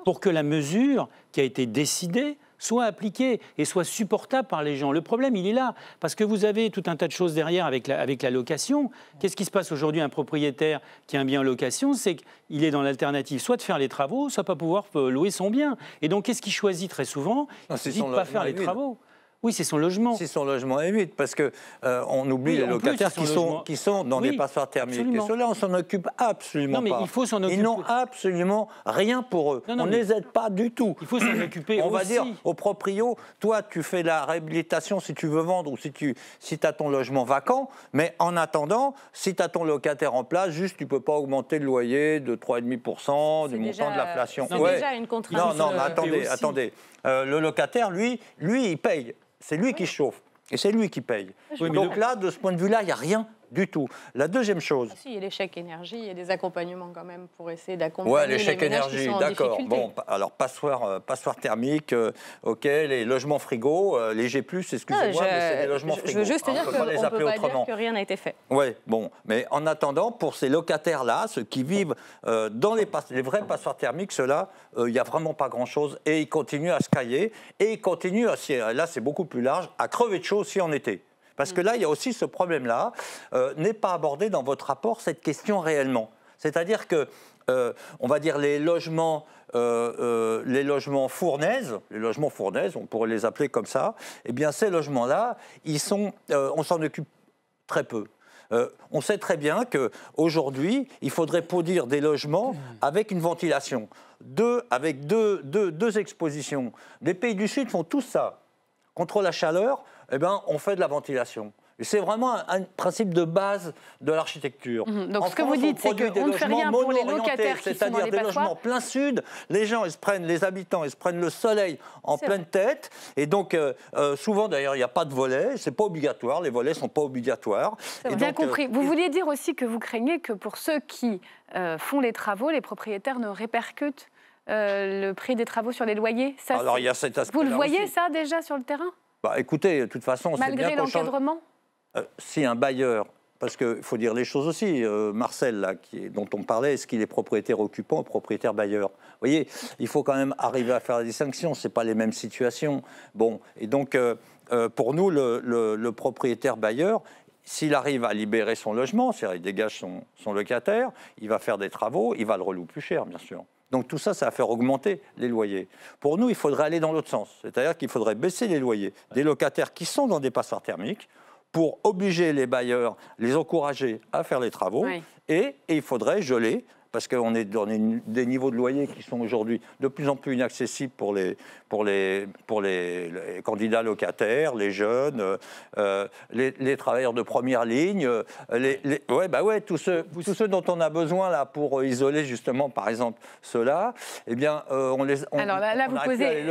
pour que la mesure qui a été décidée soit appliquée et soit supportable par les gens. Le problème, il est là, parce que vous avez tout un tas de choses derrière avec la, avec la location. Qu'est-ce qui se passe aujourd'hui Un propriétaire qui a un bien en location, c'est qu'il est dans l'alternative soit de faire les travaux, soit pas pouvoir euh, louer son bien. Et donc, qu'est-ce qu'il choisit très souvent ah, Il choisit de pas faire les travaux. Oui, c'est son logement. C'est son logement émite, parce qu'on euh, on oublie les locataires qui, sont, dans des passoires thermiques. Et ceux on s'en occupe absolument pas. Il faut Ils n'ont absolument rien pour eux. on ne les aide pas du tout. Il faut s'en occuper [clears throat] On va dire au proprio, toi, tu fais la réhabilitation si tu veux vendre ou si tu si as ton logement vacant, mais en attendant, si tu as ton locataire en place, juste, tu ne peux pas augmenter le loyer de 3,5% du montant de l'inflation. C'est déjà une contrainte. Non, non, euh, attendez, attendez. Euh, le locataire, lui, lui, il paye. C'est lui qui chauffe. Et c'est lui qui paye. Donc là, de ce point de vue-là, il n'y a rien du tout. La deuxième chose. Ah si, il y a l'échec énergie, il y a des accompagnements quand même pour essayer d'accompagner ouais, les, Oui, l'échec énergie, d'accord. Bon, alors passoire, euh, passoire thermique, euh, ok, les logements frigo, euh, les G+, excusez-moi, mais c'est des logements frigo. Je veux juste dire qu'on que pas que rien n'a été fait. Oui, bon, mais en attendant, pour ces locataires-là, ceux qui vivent dans les, vrais passoires thermiques, ceux-là, il n'y a vraiment pas grand-chose et ils continuent à se cailler et ils continuent, à, là c'est beaucoup plus large, à crever de chaud aussi en été. Parce que mm. là, il y a aussi ce problème-là. Euh, n'est pas abordé dans votre rapport cette question réellement. C'est-à-dire que, euh, on va dire, les logements, euh, les logements fournaises, les logements fournaises, on pourrait les appeler comme ça, eh bien, ces logements-là, ils sont, on s'en occupe très peu. on sait très bien qu'aujourd'hui, il faudrait produire des logements mm. avec une ventilation, deux, avec deux, deux, deux expositions. Les pays du Sud font tout ça. Contre la chaleur, eh ben, on fait de la ventilation. C'est vraiment un, principe de base de l'architecture. Mhm. donc ce que vous dites, c'est qu'on ne fait rien pour les locataires des logements plein sud. Les gens, ils prennent les habitants, ils se prennent le soleil en pleine tête. Et donc, euh, euh, souvent, d'ailleurs, il n'y a pas de volet. C'est pas obligatoire. Les volets sont pas obligatoires. bien euh, compris. vous vouliez dire aussi que vous craignez que pour ceux qui font les travaux, les propriétaires ne répercutent le prix des travaux sur les loyers. Vous le voyez ça déjà sur le terrain bah, écoutez, de toute façon, c'est l'encadrement euh, Si un bailleur, parce qu'il faut dire les choses aussi, euh, Marcel, là, dont on parlait, est-ce qu'il est propriétaire occupant ou propriétaire bailleur Vous voyez, il faut quand même arriver à faire la distinction, ce pas les mêmes situations. Bon, et donc, euh, pour nous, le, propriétaire bailleur, s'il arrive à libérer son logement, c'est-à-dire il dégage son, son locataire, il va faire des travaux, il va le relouer plus cher, bien sûr. Donc tout ça, ça va faire augmenter les loyers. Pour nous, il faudrait aller dans l'autre sens, c'est-à-dire qu'il faudrait baisser les loyers des locataires qui sont dans des passoires thermiques pour obliger les bailleurs, les encourager à faire les travaux, et, il faudrait geler parce qu'on est dans des niveaux de loyers qui sont aujourd'hui de plus en plus inaccessibles pour les, pour les, pour les, candidats locataires, les jeunes, euh, les, travailleurs de première ligne, euh, les, ouais, bah ouais, tous ceux, tous dont on a besoin là pour euh, isoler justement, par exemple, ceux-là, eh bien, on les on, Alors là, vous posez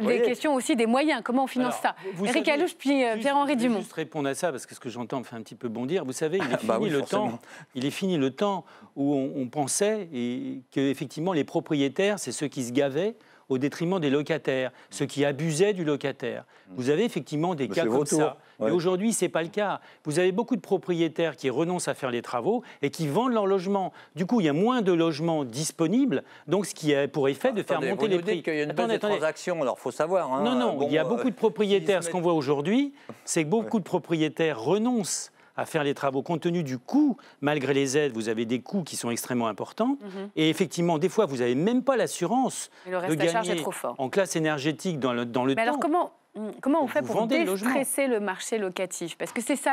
des questions aussi des moyens, comment on finance ça vous Eric puis Pierre-Henri Dumont. Juste répondre à ça, parce que ce que j'entends me fait un petit peu bondir. Vous savez, il est, [laughs] bah fini, le temps, il le temps où on pensait et que les propriétaires, c'est ceux qui se gavaient au détriment des locataires, ceux qui abusaient du locataire. Vous avez effectivement des cas comme ça. Mais aujourd'hui, ce n'est pas le cas. Vous avez beaucoup de propriétaires qui renoncent à faire les travaux et qui vendent leur logement. Du coup, il y a moins de logements disponibles, donc ce qui a pour effet de faire monter les prix. y a une attendez, attendez. alors faut savoir. Hein. non, non, il y a beaucoup de euh, propriétaires. Ce qu'on voit aujourd'hui, c'est que beaucoup de propriétaires renoncent à faire les travaux compte tenu du coût. Malgré les aides, vous avez des coûts qui sont extrêmement importants. Mhm. Et effectivement, des fois, vous n'avez même pas l'assurance de gagner trop fort. en classe énergétique dans le, dans le Mais Alors comment Comment on fait pour déstresser le, marché locatif Parce que c'est ça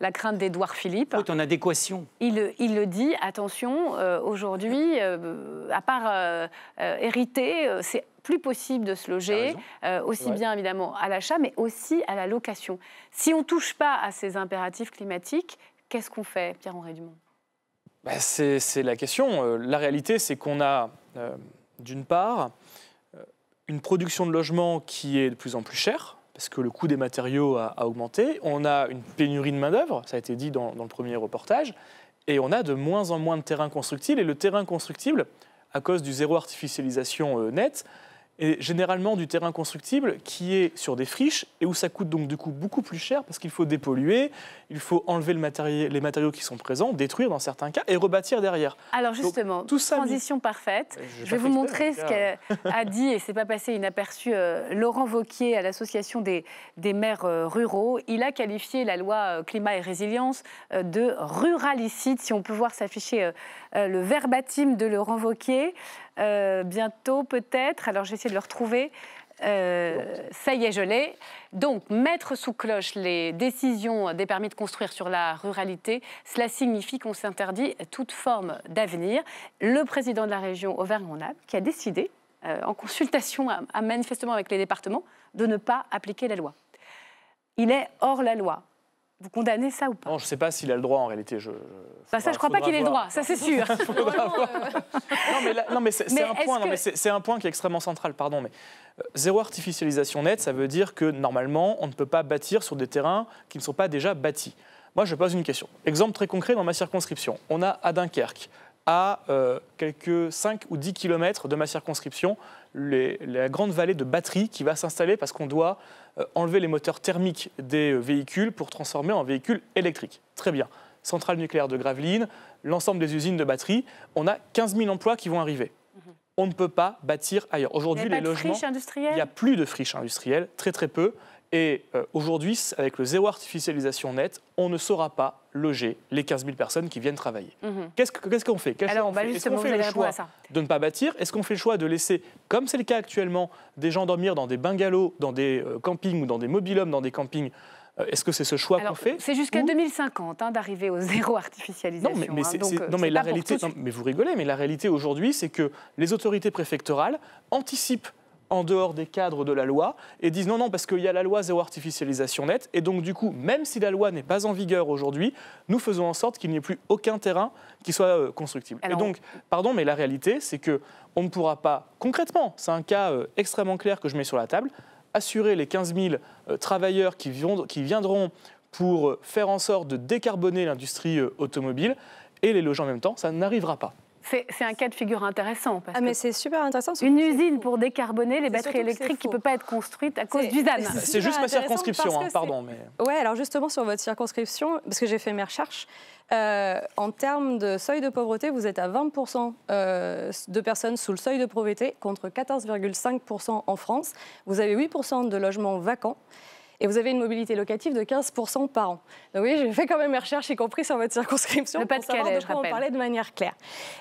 la, crainte d'Edouard Philippe. en adéquation. Il, il, le dit, attention, euh, aujourd'hui, euh, à part euh, hériter, c'est plus possible de se loger, euh, aussi bien évidemment à l'achat, mais aussi à la location. Si on ne touche pas à ces impératifs climatiques, qu'est-ce qu'on fait, Pierre-Henri Dumont bah, C'est la question. Euh, la réalité, c'est qu'on a, euh, d'une part, une production de logements qui est de plus en plus chère, parce que le coût des matériaux a, augmenté. On a une pénurie de main-d'œuvre, ça a été dit dans, le premier reportage. Et on a de moins en moins de terrains constructibles. Et le terrain constructible, à cause du zéro artificialisation net, et généralement du terrain constructible qui est sur des friches et où ça coûte donc du coup beaucoup plus cher parce qu'il faut dépolluer, il faut enlever les matériaux qui sont présents, détruire dans certains cas et rebâtir derrière. Alors justement, tout transition parfaite. Euh, je, vais vous montrer ce qu'a hein. dit et c'est pas passé inaperçu euh, Laurent Vauquier à l'association des, maires euh, ruraux. Il a qualifié la loi climat et résilience de ruralicide, si on peut voir s'afficher le verbatim de Laurent Vauquier. Euh, bientôt peut-être. Alors, j'essaie de le retrouver. Euh, ça y est, je l'ai. Donc, mettre sous cloche les décisions des permis de construire sur la ruralité, cela signifie qu'on s'interdit toute forme d'avenir. Le président de la région Auvergne-Rhône-Alpes, qui a décidé, euh, en consultation manifestement avec les départements, de ne pas appliquer la loi. Il est hors la loi. Vous condamnez ça ou pas Non, je ne sais pas s'il a le droit en réalité. Je, bah, ça, je ne crois pas qu'il ait le droit, ça c'est sûr. [laughs] Euh, non, mais, c'est un, un, point qui est extrêmement central, pardon. Mais euh, zéro artificialisation nette, ça veut dire que normalement, on ne peut pas bâtir sur des terrains qui ne sont pas déjà bâtis. Moi, je pose une question. Exemple très concret dans ma circonscription. On a à Dunkerque, à euh, quelques 5 ou 10 kilomètres de ma circonscription, la grande vallée de batterie qui va s'installer parce qu'on doit euh, enlever les moteurs thermiques des euh, véhicules pour transformer en véhicules électriques. Très bien. Centrale nucléaire de Gravelines, l'ensemble des usines de batteries, on a 15 000 emplois qui vont arriver. Mhm. On ne peut pas bâtir ailleurs. Aujourd'hui, les logements, il n'y a plus de friches industrielles, très très peu. Et euh, aujourd'hui, avec le zéro artificialisation net, on ne saura pas loger les 15 000 personnes qui viennent travailler. Mhm. Qu'est-ce qu'on fait Alors, on va bah, Est-ce qu'on fait le choix de ne pas bâtir Est-ce qu'on fait le choix de laisser, comme c'est le cas actuellement, des gens dormir dans des bungalows, dans des euh, campings ou dans des mobilhomes, dans des campings euh, est-ce que c'est ce choix qu'on fait C'est jusqu'à 2050 hein, d'arriver au [laughs] zéro artificialisation. Non, mais, hein, euh, non, mais la réalité, mais vous rigolez, mais la réalité aujourd'hui, c'est que les autorités préfectorales anticipent en dehors des cadres de la loi et disent non, non, parce qu'il y a la loi zéro artificialisation nette. Et donc, du coup, même si la loi n'est pas en vigueur aujourd'hui, nous faisons en sorte qu'il n'y ait plus aucun terrain qui soit euh, constructible. et donc, pardon, mais la réalité, c'est que on ne pourra pas, concrètement, c'est un cas euh, extrêmement clair que je mets sur la table, assurer les 15 000 euh, travailleurs qui, qui viendront pour faire en sorte de décarboner l'industrie automobile et les loger en même temps, ça n'arrivera pas. C'est un cas de figure intéressant. ah, mais c'est super intéressant. Une usine pour décarboner les batteries électriques qui ne peut pas être construite à cause du ZAN. C'est juste ma circonscription, hein, pardon. Mais... Oui, alors justement, sur votre circonscription, parce que j'ai fait mes recherches, euh, en termes de seuil de pauvreté, vous êtes à 20% euh, de personnes sous le seuil de pauvreté contre 14,5% en France. Vous avez 8% de logements vacants et vous avez une mobilité locative de 15% par an. Donc oui, j'ai fait quand même mes recherches, y compris sur votre circonscription, pour savoir de quoi on parlait de manière claire.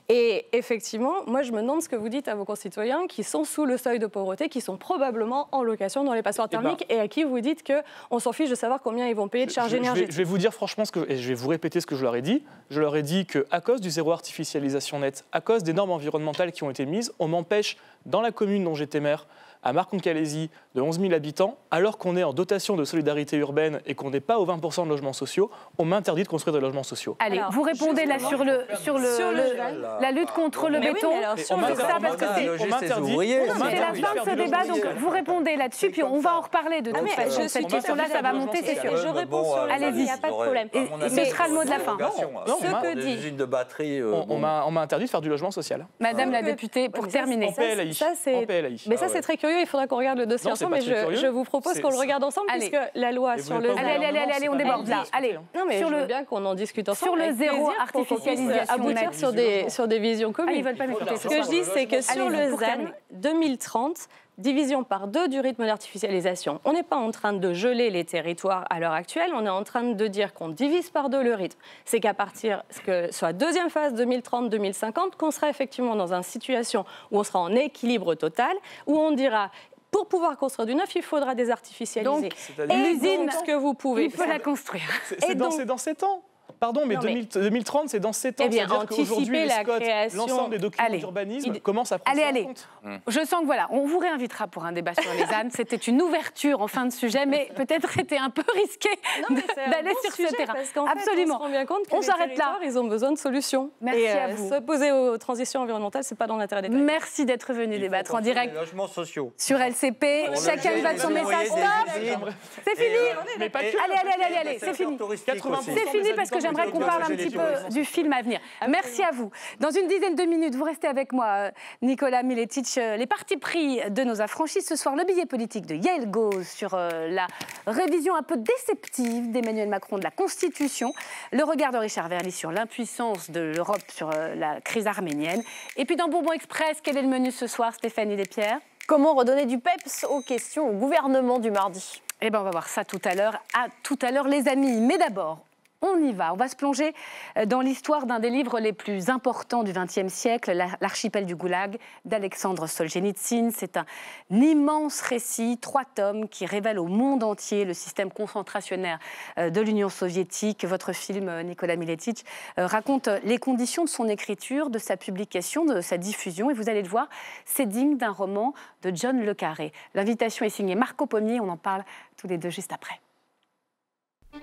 Et effectivement, moi je me demande ce que vous dites à vos concitoyens qui sont sous le seuil de pauvreté, qui sont probablement en location dans les passoires eh ben, thermiques et, à qui vous dites qu'on s'en fiche de savoir combien ils vont payer de charges énergétiques. Je vais vous dire franchement, ce que, et je vais vous répéter ce que je leur ai dit, je leur ai dit qu'à cause du zéro artificialisation net, à cause des normes environnementales qui ont été mises, on m'empêche, dans la commune dont j'étais maire, à Marconcalésie de 11 000 habitants, alors qu'on est en dotation de solidarité urbaine et qu'on n'est pas aux 20 de logements sociaux, on m'interdit de construire des logements sociaux. Allez, vous répondez là sur le sur le, la lutte contre le béton. Oui, alors, on parce que c'est la fin de ce débat, donc vous répondez là-dessus, puis on va en reparler de ah, toute façon. Cette question-là, ça va monter, c'est sûr. Je réponds sur euh, Allez-y, il n'y a pas de problème. ce sera le mot de la fin. Ce que dit. Euh, on m'a interdit de faire du logement social. Madame la députée, pour terminer. En PLAI. Mais ça, c'est très curieux il faudra qu'on regarde le dossier ensemble, mais je, vous propose qu'on le regarde ensemble, parce que la loi sur le... Allez, allez, allez, allez, on déborde là, allez. Non, mais je bien qu'on en discute ensemble. Sur le zéro artificialisation. Aboutir sur des, sur des visions communes. ils veulent pas Ce que je dis, c'est que sur le zen 2030, division par deux du rythme d'artificialisation. On n'est pas en train de geler les territoires à l'heure actuelle, on est en train de dire qu'on divise par deux le rythme. C'est qu'à partir que soit deuxième phase 2030-2050, qu'on sera effectivement dans une situation où on sera en équilibre total, où on dira pour pouvoir construire du neuf, il faudra des artificialiser. Donc, ce que vous pouvez. Il faut la construire. C'est dans ces temps Pardon, mais, 2030, c'est dans 7 ans. Eh bien, anticiper la L'ensemble des documents d'urbanisme commence à prendre allez, allez. Compte. Hmm. Je sens que voilà, on vous réinvitera pour un débat sur les [laughs] ânes. C'était une ouverture en fin de sujet, mais [laughs] peut-être était un peu risqué d'aller sur ce terrain. Parce Absolument. on s'arrête là. Ils ont besoin de solutions. Merci euh, à vous. Se poser aux transitions environnementales, c'est pas dans l'intérêt des. Merci d'être venu débattre en direct. Sur LCP, chacun va de son message. C'est fini. Euh, hein. Allez, allez, allez, allez, c'est fini. C'est fini parce que j'aimerais qu'on parle un petit peu du film à venir. Merci à vous. Dans une dizaine de minutes, vous restez avec moi, euh, Nicolas Miletic. Euh, les partis pris de nos affranchis ce soir, le billet politique de Yale Gauze sur euh, la révision un peu déceptive d'Emmanuel Macron de la Constitution, le regard de Richard Verli sur l'impuissance de l'Europe sur la crise arménienne. Et puis dans Bourbon Express, quel est le menu ce soir, Stéphanie Despierres Comment redonner du peps aux questions au gouvernement du mardi eh bien, on va voir ça tout à l'heure. À tout à l'heure, les amis. Mais d'abord, on y va, on va se plonger euh, dans l'histoire d'un des livres les plus importants du XXe siècle, L'archipel du Goulag d'Alexandre Solzhenitsyn. C'est un immense récit, trois tomes, qui révèle au monde entier le système concentrationnaire euh, de l'Union soviétique. Votre film, euh, Nicolas Miletich, raconte les conditions de son écriture, de sa publication, de sa diffusion. Et vous allez le voir, c'est digne d'un roman de John Le Carré. L'invitation est signée Marco Pommier, on en parle tous les deux juste après.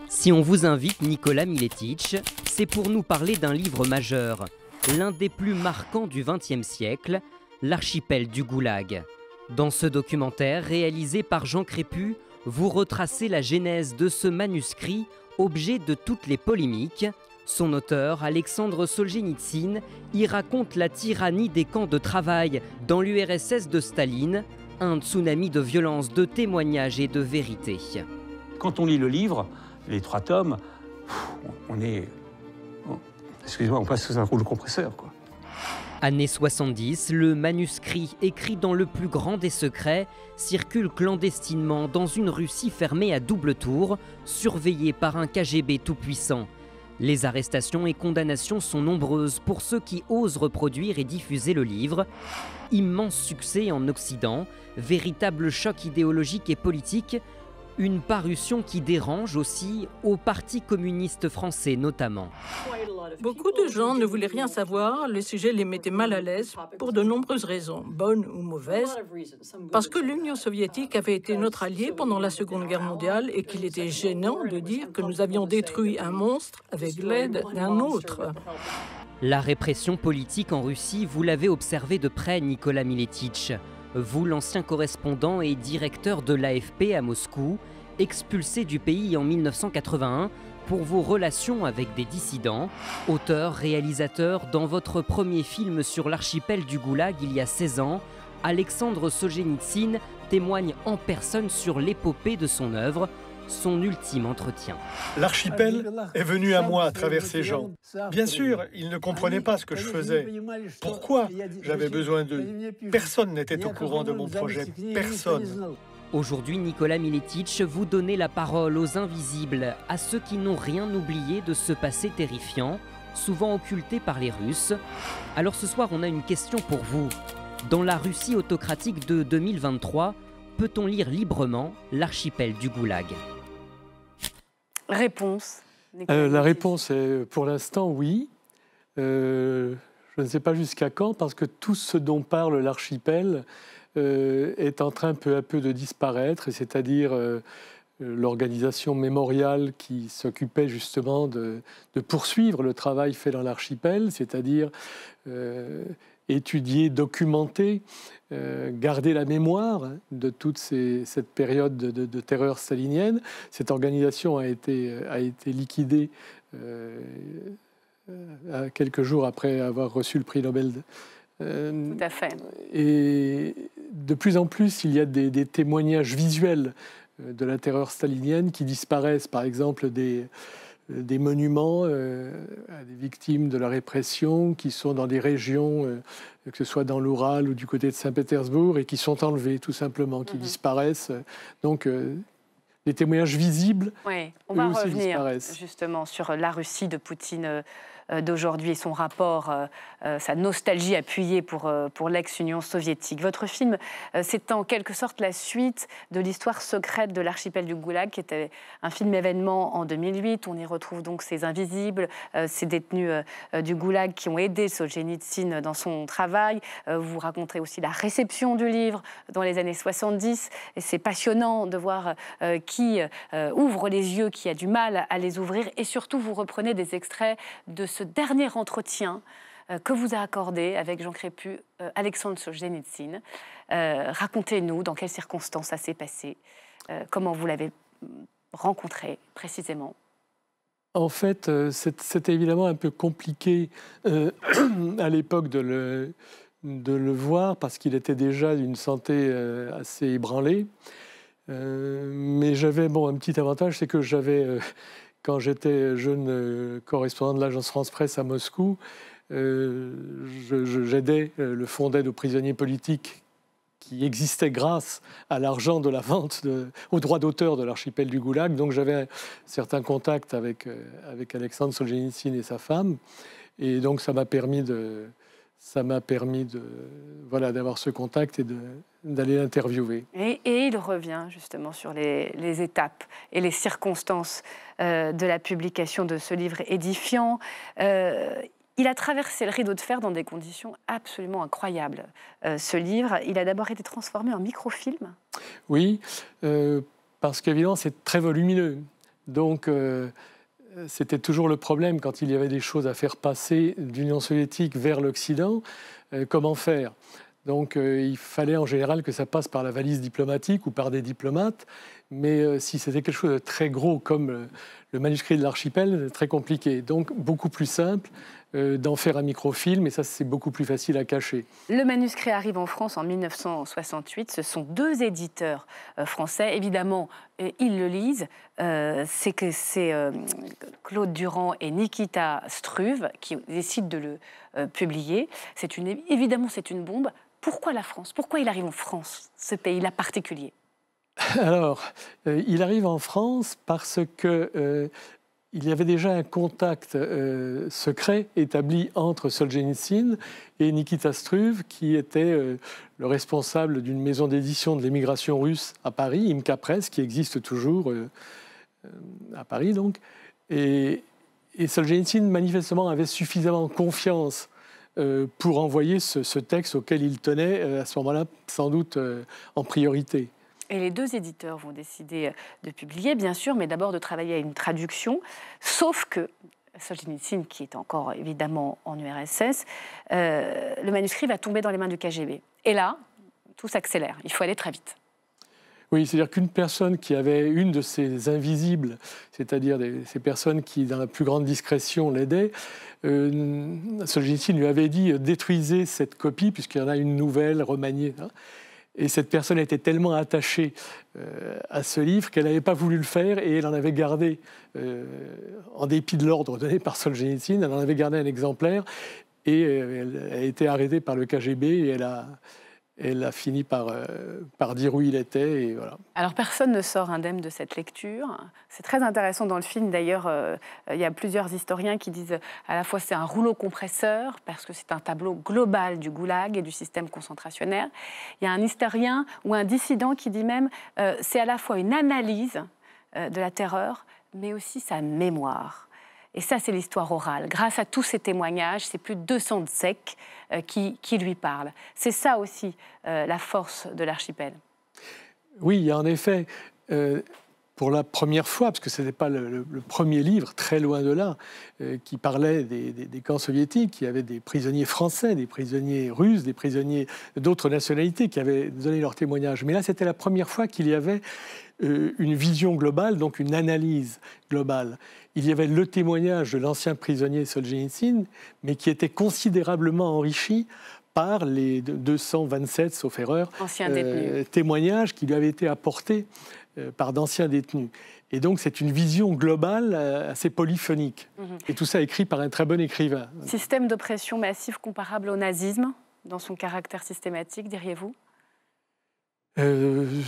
Si on vous invite Nicolas Miletic, c'est pour nous parler d'un livre majeur, l'un des plus marquants du XXe siècle, L'archipel du Goulag. Dans ce documentaire réalisé par Jean Crépu, vous retracez la genèse de ce manuscrit, objet de toutes les polémiques. Son auteur, Alexandre Solzhenitsyn, y raconte la tyrannie des camps de travail dans l'URSS de Staline, un tsunami de violence, de témoignages et de vérité. Quand on lit le livre, les trois tomes, on est. Excusez-moi, on passe sous un rouleau compresseur, quoi. Année 70, le manuscrit, écrit dans le plus grand des secrets, circule clandestinement dans une Russie fermée à double tour, surveillée par un KGB tout-puissant. Les arrestations et condamnations sont nombreuses pour ceux qui osent reproduire et diffuser le livre. Immense succès en Occident, véritable choc idéologique et politique, une parution qui dérange aussi au Parti communiste français notamment. Beaucoup de gens ne voulaient rien savoir, le sujet les mettait mal à l'aise pour de nombreuses raisons, bonnes ou mauvaises, parce que l'Union soviétique avait été notre allié pendant la Seconde Guerre mondiale et qu'il était gênant de dire que nous avions détruit un monstre avec l'aide d'un autre. La répression politique en Russie, vous l'avez observé de près, Nicolas Miletich vous l'ancien correspondant et directeur de l'AFP à Moscou, expulsé du pays en 1981 pour vos relations avec des dissidents, auteur, réalisateur, dans votre premier film sur l'archipel du Goulag il y a 16 ans, Alexandre Solzhenitsyn témoigne en personne sur l'épopée de son œuvre, son ultime entretien. L'archipel est venu à moi à travers ces gens. Bien sûr, ils ne comprenaient pas ce que je faisais, pourquoi j'avais besoin d'eux. Personne n'était au courant de mon projet, personne. Aujourd'hui, Nicolas Miletic, vous donnez la parole aux invisibles, à ceux qui n'ont rien oublié de ce passé terrifiant, souvent occulté par les Russes. Alors ce soir, on a une question pour vous. Dans la Russie autocratique de 2023, peut-on lire librement l'archipel du Goulag Réponse. Euh, la réponse est euh, pour l'instant oui. Euh, je ne sais pas jusqu'à quand, parce que tout ce dont parle l'archipel est en train peu à peu de disparaître, c'est-à-dire l'organisation mémoriale qui s'occupait justement de, de, poursuivre le travail fait dans l'archipel, c'est-à-dire étudier, documenter, euh, garder la mémoire hein, de toute cette période de, terreur stalinienne. Cette organisation a été, euh, a été liquidée euh, quelques jours après avoir reçu le prix Nobel. De, Tout à fait. Et de plus en plus, il y a des, des témoignages visuels de la terreur stalinienne qui disparaissent, par exemple des euh, des monuments euh, à des victimes de la répression qui sont dans des régions, euh, que ce soit dans l'Oural ou du côté de Saint-Pétersbourg, et qui sont enlevés tout simplement, qui mhm. disparaissent. Donc des les témoignages visibles. Oui, on va revenir justement sur la Russie de Poutine euh, d'aujourd'hui et son rapport, euh, euh, sa nostalgie appuyée pour, pour l'ex-Union soviétique. Votre film, c'est en quelque sorte la suite de l'histoire secrète de l'archipel du Goulag, qui était un film événement en 2008. On y retrouve donc ces invisibles, ces détenus du Goulag qui ont aidé Solzhenitsyn dans son travail. Vous racontez aussi la réception du livre dans les années 70. Et c'est passionnant de voir qui ouvre les yeux, qui a du mal à les ouvrir. Et surtout, vous reprenez des extraits de ce dernier entretien euh, que vous a accordé avec Jean Crépu euh, Alexandre Solzhenitsyn. Euh, racontez-nous dans quelles circonstances ça s'est passé, comment vous l'avez rencontré précisément. En fait, c'était évidemment un peu compliqué [clears throat] à l'époque de le, de le voir parce qu'il était déjà d'une santé assez ébranlée. mais j'avais bon, un petit avantage, c'est que j'avais quand j'étais jeune euh, correspondant de l'agence France-Presse à Moscou, euh, j'aidais euh, le fonds d'aide aux prisonniers politiques qui existait grâce à l'argent de la vente de, aux droits d'auteur de l'archipel du Goulag. Donc j'avais certains contacts avec, avec Alexandre Solzhenitsyn et sa femme. Et donc ça m'a permis de, ça m'a permis de voilà d'avoir ce contact et d'aller l'interviewer. Et, il revient justement sur les, étapes et les circonstances euh, de la publication de ce livre édifiant. Euh, il a traversé le rideau de fer dans des conditions absolument incroyables. Euh, ce livre, il a d'abord été transformé en microfilm. Oui, parce qu'évidemment, c'est très volumineux. Donc, c'était toujours le problème quand il y avait des choses à faire passer d'Union soviétique vers l'Occident. Euh, comment faire donc euh, il fallait en général que ça passe par la valise diplomatique ou par des diplomates mais euh, si c'était quelque chose de très gros comme euh, le, manuscrit de l'archipel, c'est très compliqué. Donc beaucoup plus simple euh, d'en faire un microfilm, et ça c'est beaucoup plus facile à cacher. Le manuscrit arrive en France en 1968, ce sont deux éditeurs français, évidemment ils le lisent, c'est que c'est Claude Durand et Nikita Struve qui décident de le publier. évidemment c'est une bombe. Pourquoi la France Pourquoi il arrive en France, ce pays-là particulier [laughs] Alors, euh, il arrive en France parce que euh, il y avait déjà un contact euh, secret établi entre Solzhenitsyn et Nikita Struve, qui était le responsable d'une maison d'édition de l'émigration russe à Paris, Imka Press, qui existe toujours à Paris donc. Et, et, Solzhenitsyn, manifestement, avait suffisamment confiance pour envoyer ce, texte auquel il tenait à ce moment-là, sans doute en priorité. Et les deux éditeurs vont décider euh, de publier, bien sûr, mais d'abord de travailler à une traduction, sauf que Solzhenitsyn, qui est encore évidemment en URSS, euh, le manuscrit va tomber dans les mains du KGB. Et là, tout s'accélère, il faut aller très vite. Oui, c'est-à-dire qu'une personne qui avait une de ces invisibles, c'est-à-dire ces personnes qui, dans la plus grande discrétion, l'aidaient, euh, Solzhenitsyn lui avait dit euh, détruisez cette copie, puisqu'il y en a une nouvelle remaniée. Hein. Et cette personne était tellement attachée euh, à ce livre qu'elle n'avait pas voulu le faire et elle en avait gardé, euh, en dépit de l'ordre donné par Solzhenitsyn, elle en avait gardé un exemplaire et euh, elle a été arrêtée par le KGB et elle a, elle a fini euh, par, dire où il était. Et voilà. Alors personne ne sort indemne de cette lecture. C'est très intéressant dans le film d'ailleurs. Euh, il y a plusieurs historiens qui disent à la fois c'est un rouleau compresseur parce que c'est un tableau global du goulag et du système concentrationnaire. Il y a un historien ou un dissident qui dit même euh, c'est à la fois une analyse de la terreur mais aussi sa mémoire. Et ça, c'est l'histoire orale. Grâce à tous ces témoignages, c'est plus de 200 secs euh, qui, lui parlent. C'est ça aussi euh, la force de l'archipel. Oui, en effet. Euh, pour la première fois, parce que ce n'était pas le, premier livre, très loin de là, qui parlait des, camps soviétiques, y avait des prisonniers français, des prisonniers russes, des prisonniers d'autres nationalités qui avaient donné leur témoignage. Mais là, c'était la première fois qu'il y avait euh, une vision globale, donc une analyse globale. Il y avait le témoignage de l'ancien prisonnier Solzhenitsyn, mais qui était considérablement enrichi par les 227, sauf erreur, euh, témoignages qui lui avaient été apportés euh, par d'anciens détenus. Et donc, c'est une vision globale assez polyphonique. Mhm. Et tout ça écrit par un très bon écrivain. Système d'oppression massive comparable au nazisme, dans son caractère systématique, diriez-vous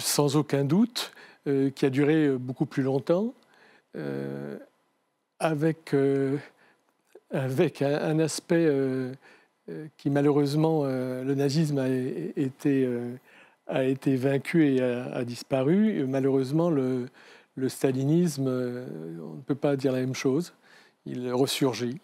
Sans aucun doute. Euh, qui a duré euh, beaucoup plus longtemps, euh, avec, avec un, aspect qui malheureusement, le nazisme a été, a été vaincu et a, disparu. malheureusement, le, stalinisme, on ne peut pas dire la même chose, il ressurgit.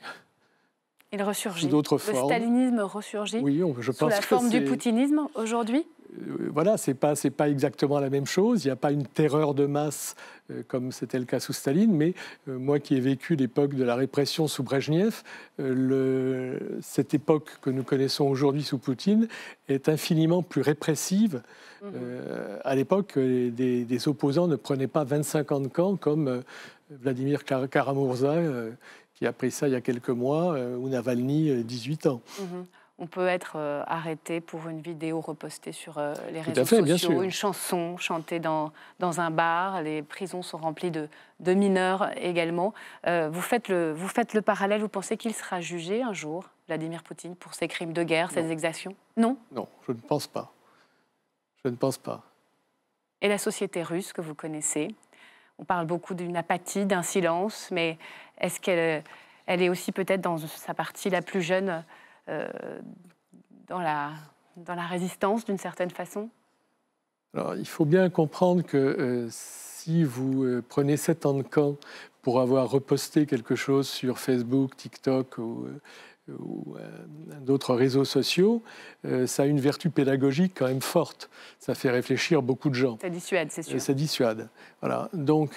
Il ressurgit. D'autres Le stalinisme ressurgit. Oui, je sous la forme du poutinisme aujourd'hui euh, voilà, c'est pas pas exactement la même chose. Il n'y a pas une terreur de masse euh, comme c'était le cas sous Staline, mais euh, moi qui ai vécu l'époque de la répression sous Brejnev, cette époque que nous connaissons aujourd'hui sous Poutine est infiniment plus répressive. Mhm. à l'époque, des, opposants ne prenaient pas 25 ans de camp comme Vladimir Karamurza qui a pris ça il y a quelques mois ou Navalny 18 ans. Mhm on peut être euh, arrêté pour une vidéo repostée sur euh, les réseaux sociaux, une chanson chantée dans, dans un bar. Les prisons sont remplies de, de mineurs également. Euh, vous, faites le, vous faites le parallèle, vous pensez qu'il sera jugé un jour, Vladimir Poutine, pour ses crimes de guerre, ses exactions Non Non, je ne pense pas. Je ne pense pas. Et la société russe que vous connaissez On parle beaucoup d'une apathie, d'un silence, mais est-ce qu'elle elle est aussi peut-être dans sa partie la plus jeune euh, dans, la, dans la résistance d'une certaine façon Alors, il faut bien comprendre que euh, si vous euh, prenez 7 ans de camp pour avoir reposté quelque chose sur Facebook, TikTok ou, ou d'autres réseaux sociaux, ça a une vertu pédagogique quand même forte. Ça fait réfléchir beaucoup de gens. Ça dissuade, c'est sûr. Et ça dissuade. Voilà. Donc,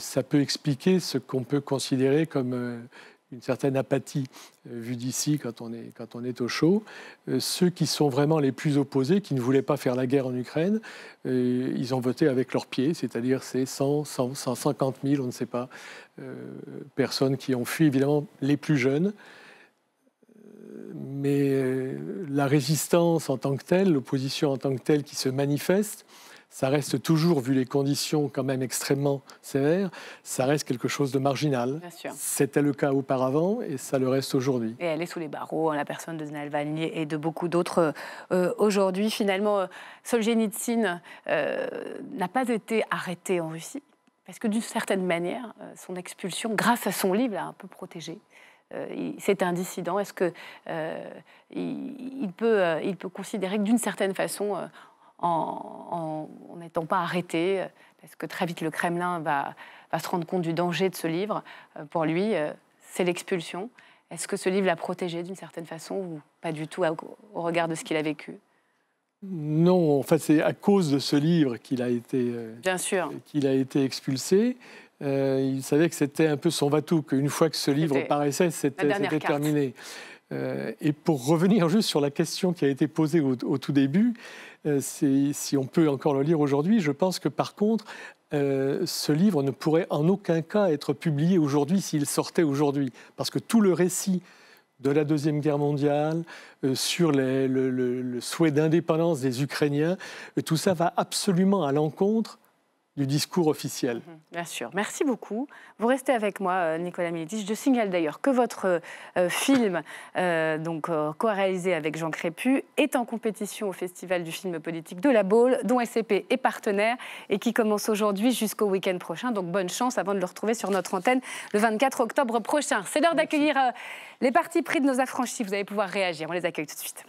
ça peut expliquer ce qu'on peut considérer comme une certaine apathie euh, vue d'ici quand on est, quand on est au chaud. Euh, ceux qui sont vraiment les plus opposés, qui ne voulaient pas faire la guerre en Ukraine, euh, ils ont voté avec leurs pieds, c'est-à-dire ces 100, 150 000, on ne sait pas, personnes qui ont fui, évidemment les plus jeunes. Mais la résistance en tant que telle, l'opposition en tant que telle qui se manifeste, ça reste toujours, vu les conditions quand même extrêmement sévères, ça reste quelque chose de marginal. C'était le cas auparavant et ça le reste aujourd'hui. Et elle est sous les barreaux hein, la personne de Navalny et de beaucoup d'autres. Euh, aujourd'hui, finalement, euh, Solzhenitsyn euh, n'a pas été arrêté en Russie parce que d'une certaine manière, son expulsion, grâce à son livre, l'a un peu protégé. c'est un dissident. Est-ce que il, peut, il peut considérer que d'une certaine façon, en n'étant pas arrêté, euh, parce que très vite le Kremlin va, se rendre compte du danger de ce livre. Euh, pour lui, euh, c'est l'expulsion. Est-ce que ce livre l'a protégé d'une certaine façon ou pas du tout au regard de ce qu'il a vécu Non, en fait, c'est à cause de ce livre qu'il a été, qu'il a été expulsé. il savait que c'était un peu son va-tout, qu'une fois que ce livre paraissait, c'était terminé. et pour revenir juste sur la question qui a été posée au tout début, euh, si on peut encore le lire aujourd'hui, je pense que par contre, euh, ce livre ne pourrait en aucun cas être publié aujourd'hui s'il sortait aujourd'hui, parce que tout le récit de la Deuxième Guerre mondiale, euh, sur le, souhait d'indépendance des Ukrainiens, tout ça va absolument à l'encontre du discours officiel. Mhm, bien sûr. Merci beaucoup. Vous restez avec moi, euh, Nicolas Militis. Je signale d'ailleurs que votre euh, film, euh, donc co-réalisé avec Jean Crépu, est en compétition au Festival du film politique de la Baule, dont SCP est partenaire et qui commence aujourd'hui jusqu'au week-end prochain. Donc bonne chance avant de le retrouver sur notre antenne le 24 octobre prochain. C'est l'heure d'accueillir les partis pris de nos affranchis. Vous allez pouvoir réagir. On les accueille tout de suite.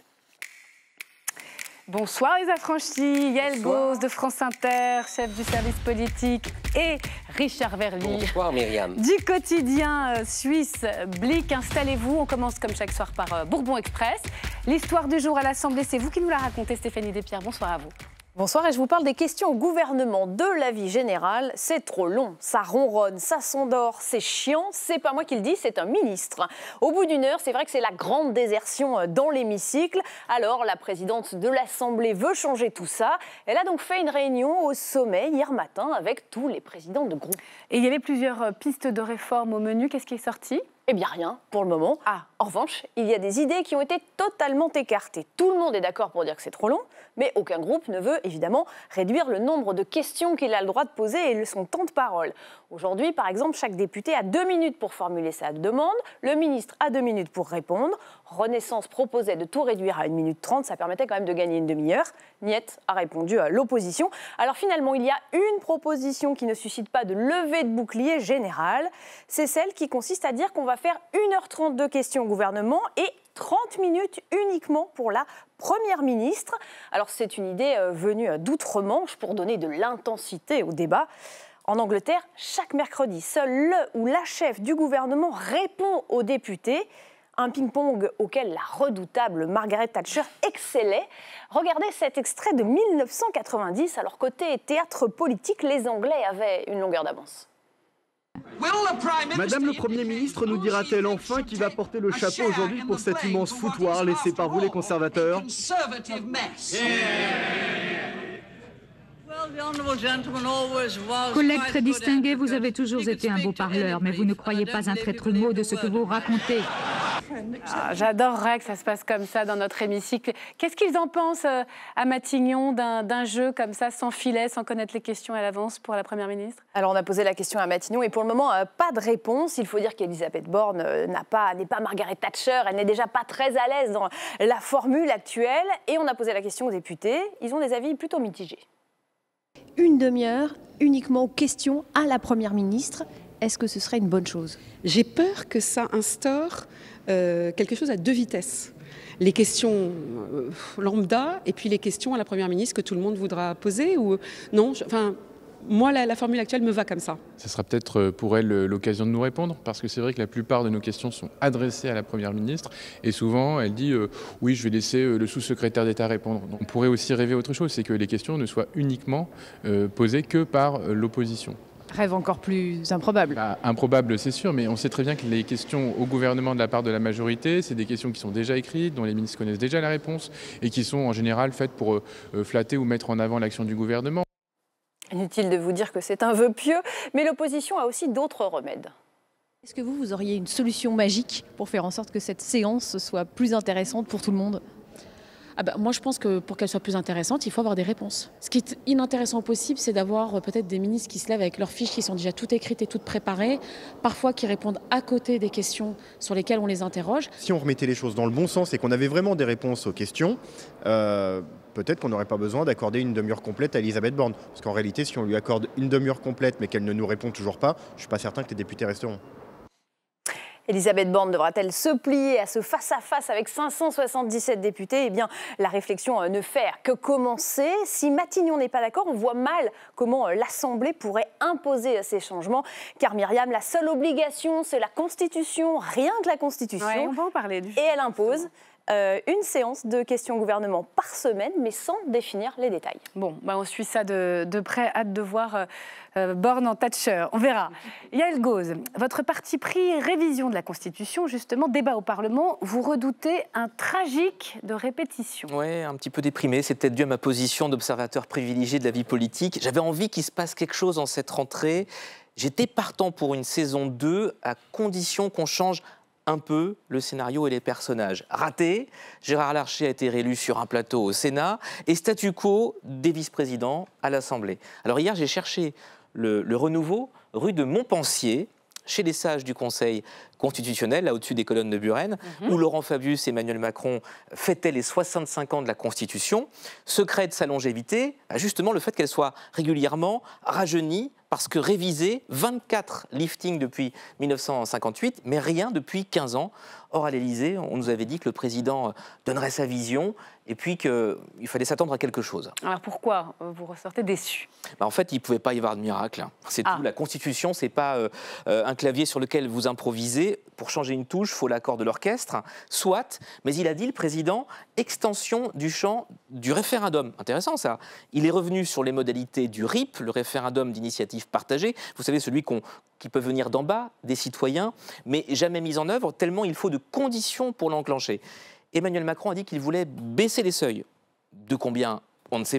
Bonsoir les affranchis, Yael de France Inter, chef du service politique et Richard Verly. Bonsoir Myriam. Du quotidien euh, suisse Blick, installez-vous. On commence comme chaque soir par euh, Bourbon Express. L'histoire du jour à l'Assemblée, c'est vous qui nous la racontez Stéphanie Despierres. Bonsoir à vous. Bonsoir et je vous parle des questions au gouvernement de la vie générale. C'est trop long, ça ronronne, ça s'endort, c'est chiant, c'est pas moi qui le dis, c'est un ministre. Au bout d'une heure, c'est vrai que c'est la grande désertion euh, dans l'hémicycle. Alors la présidente de l'Assemblée veut changer tout ça. Elle a donc fait une réunion au sommet hier matin avec tous les présidents de groupe. Et il y avait plusieurs euh, pistes de réforme au menu. Qu'est-ce qui est sorti eh bien rien pour le moment. Ah. En revanche, il y a des idées qui ont été totalement écartées. Tout le monde est d'accord pour dire que c'est trop long mais aucun groupe ne veut évidemment réduire le nombre de questions qu'il a le droit de poser et son temps de parole. Aujourd'hui, par exemple, chaque député a deux minutes pour formuler sa demande, le ministre a deux minutes pour répondre. Renaissance proposait de tout réduire à une minute trente, ça permettait quand même de gagner une demi-heure. Niette a répondu à l'opposition. Alors finalement, il y a une proposition qui ne suscite pas de levée de bouclier générale, c'est celle qui consiste à dire qu'on va faire 1h30 de questions au gouvernement et 30 minutes uniquement pour la Première ministre. Alors c'est une idée euh, venue euh, d'outre-Manche pour donner de l'intensité au débat. En Angleterre, chaque mercredi, seul le ou la chef du gouvernement répond aux députés. Un ping-pong auquel la redoutable Margaret Thatcher excellait. Regardez cet extrait de 1990. Alors côté théâtre politique, les Anglais avaient une longueur d'avance. Madame le Premier ministre nous dira-t-elle enfin qui va porter le chapeau aujourd'hui pour cet immense foutoir laissé par vous les conservateurs Collègue très distingué, vous avez toujours été un beau parleur, mais vous ne croyez pas un traître mot de ce que vous racontez. Ah, j'adorerais que ça se passe comme ça dans notre hémicycle. Qu'est-ce qu'ils en pensent euh, à Matignon d'un jeu comme ça, sans filet, sans connaître les questions à l'avance pour la Première ministre Alors on a posé la question à Matignon et pour le moment, euh, pas de réponse. Il faut dire qu'Elisabeth Borne euh, n'est pas Margaret Thatcher, elle n'est déjà pas très à l'aise dans la formule actuelle. Et on a posé la question aux députés, ils ont des avis plutôt mitigés. Une demi-heure uniquement aux questions à la Première ministre. Est-ce que ce serait une bonne chose J'ai peur que ça instaure euh, quelque chose à deux vitesses les questions euh, lambda et puis les questions à la Première ministre que tout le monde voudra poser ou euh, non Enfin, moi, la, formule actuelle me va comme ça. Ce sera peut-être euh, pour elle euh, l'occasion de nous répondre, parce que c'est vrai que la plupart de nos questions sont adressées à la Première ministre, et souvent elle dit euh, oui, je vais laisser le sous-secrétaire d'État répondre. on pourrait aussi rêver autre chose, c'est que les questions ne soient uniquement posées que par l'opposition. Rêve encore plus improbable. Bah, improbable, c'est sûr, mais on sait très bien que les questions au gouvernement de la part de la majorité, c'est des questions qui sont déjà écrites, dont les ministres connaissent déjà la réponse, et qui sont en général faites pour flatter ou mettre en avant l'action du gouvernement. Inutile de vous dire que c'est un vœu pieux, mais l'opposition a aussi d'autres remèdes. Est-ce que vous, vous auriez une solution magique pour faire en sorte que cette séance soit plus intéressante pour tout le monde ah bah, moi, je pense que pour qu'elle soit plus intéressante, il faut avoir des réponses. Ce qui est inintéressant possible, c'est d'avoir euh, peut-être des ministres qui se lèvent avec leurs fiches qui sont déjà toutes écrites et toutes préparées, parfois qui répondent à côté des questions sur lesquelles on les interroge. Si on remettait les choses dans le bon sens et qu'on avait vraiment des réponses aux questions, euh, peut-être qu'on n'aurait pas besoin d'accorder une demi-heure complète à Elisabeth Borne. Parce qu'en réalité, si on lui accorde une demi-heure complète mais qu'elle ne nous répond toujours pas, je ne suis pas certain que les députés resteront. Elisabeth Borne devra-t-elle se plier à ce face-à-face avec 577 députés Eh bien, la réflexion euh, ne fait que commencer. Si Matignon n'est pas d'accord, on voit mal comment euh, l'Assemblée pourrait imposer euh, ces changements. Car Myriam, la seule obligation, c'est la Constitution, rien que la Constitution. parler. et elle impose. Euh, une séance de questions au gouvernement par semaine, mais sans définir les détails. Bon, bah, on suit ça de, près, hâte de voir Born euh, euh, Borne en Thatcher, on verra. [laughs] Yael Gauze, votre parti pris révision de la Constitution, justement, débat au Parlement, vous redoutez un tragique de répétition. Oui, un petit peu déprimé, c'est peut-être dû à ma position d'observateur privilégié de la vie politique. J'avais envie qu'il se passe quelque chose en cette rentrée. J'étais partant pour une saison 2 à condition qu'on change un peu le scénario et les personnages. Raté, Gérard Larcher a été réélu sur un plateau au Sénat et statu quo des vice-présidents à l'Assemblée. Alors hier, j'ai cherché le, renouveau rue de Montpensier, chez les sages du Conseil constitutionnel, là au-dessus des colonnes de Buren, mhm. où Laurent Fabius et Emmanuel Macron fêtaient les 65 ans de la Constitution. Secret de sa longévité, justement le fait qu'elle soit régulièrement rajeunie parce que réviser 24 liftings depuis 1958, mais rien depuis 15 ans. Or, à l'Elysée, on nous avait dit que le président donnerait sa vision et puis qu'il fallait s'attendre à quelque chose. Alors pourquoi euh, vous ressortez déçu bah, En fait, il ne pouvait pas y avoir de miracle. Hein. C'est ah. tout. La Constitution, ce n'est pas euh, euh, un clavier sur lequel vous improvisez. Pour changer une touche, il faut l'accord de l'orchestre, soit. Mais il a dit, le président, extension du champ du référendum. Intéressant ça. Il est revenu sur les modalités du RIP, le référendum d'initiative partagée. Vous savez, celui qu'on qui peut venir d'en bas, des citoyens, mais jamais mis en œuvre, tellement il faut de conditions pour l'enclencher. Emmanuel Macron a dit qu'il voulait baisser les seuils. De combien On ne sait pas.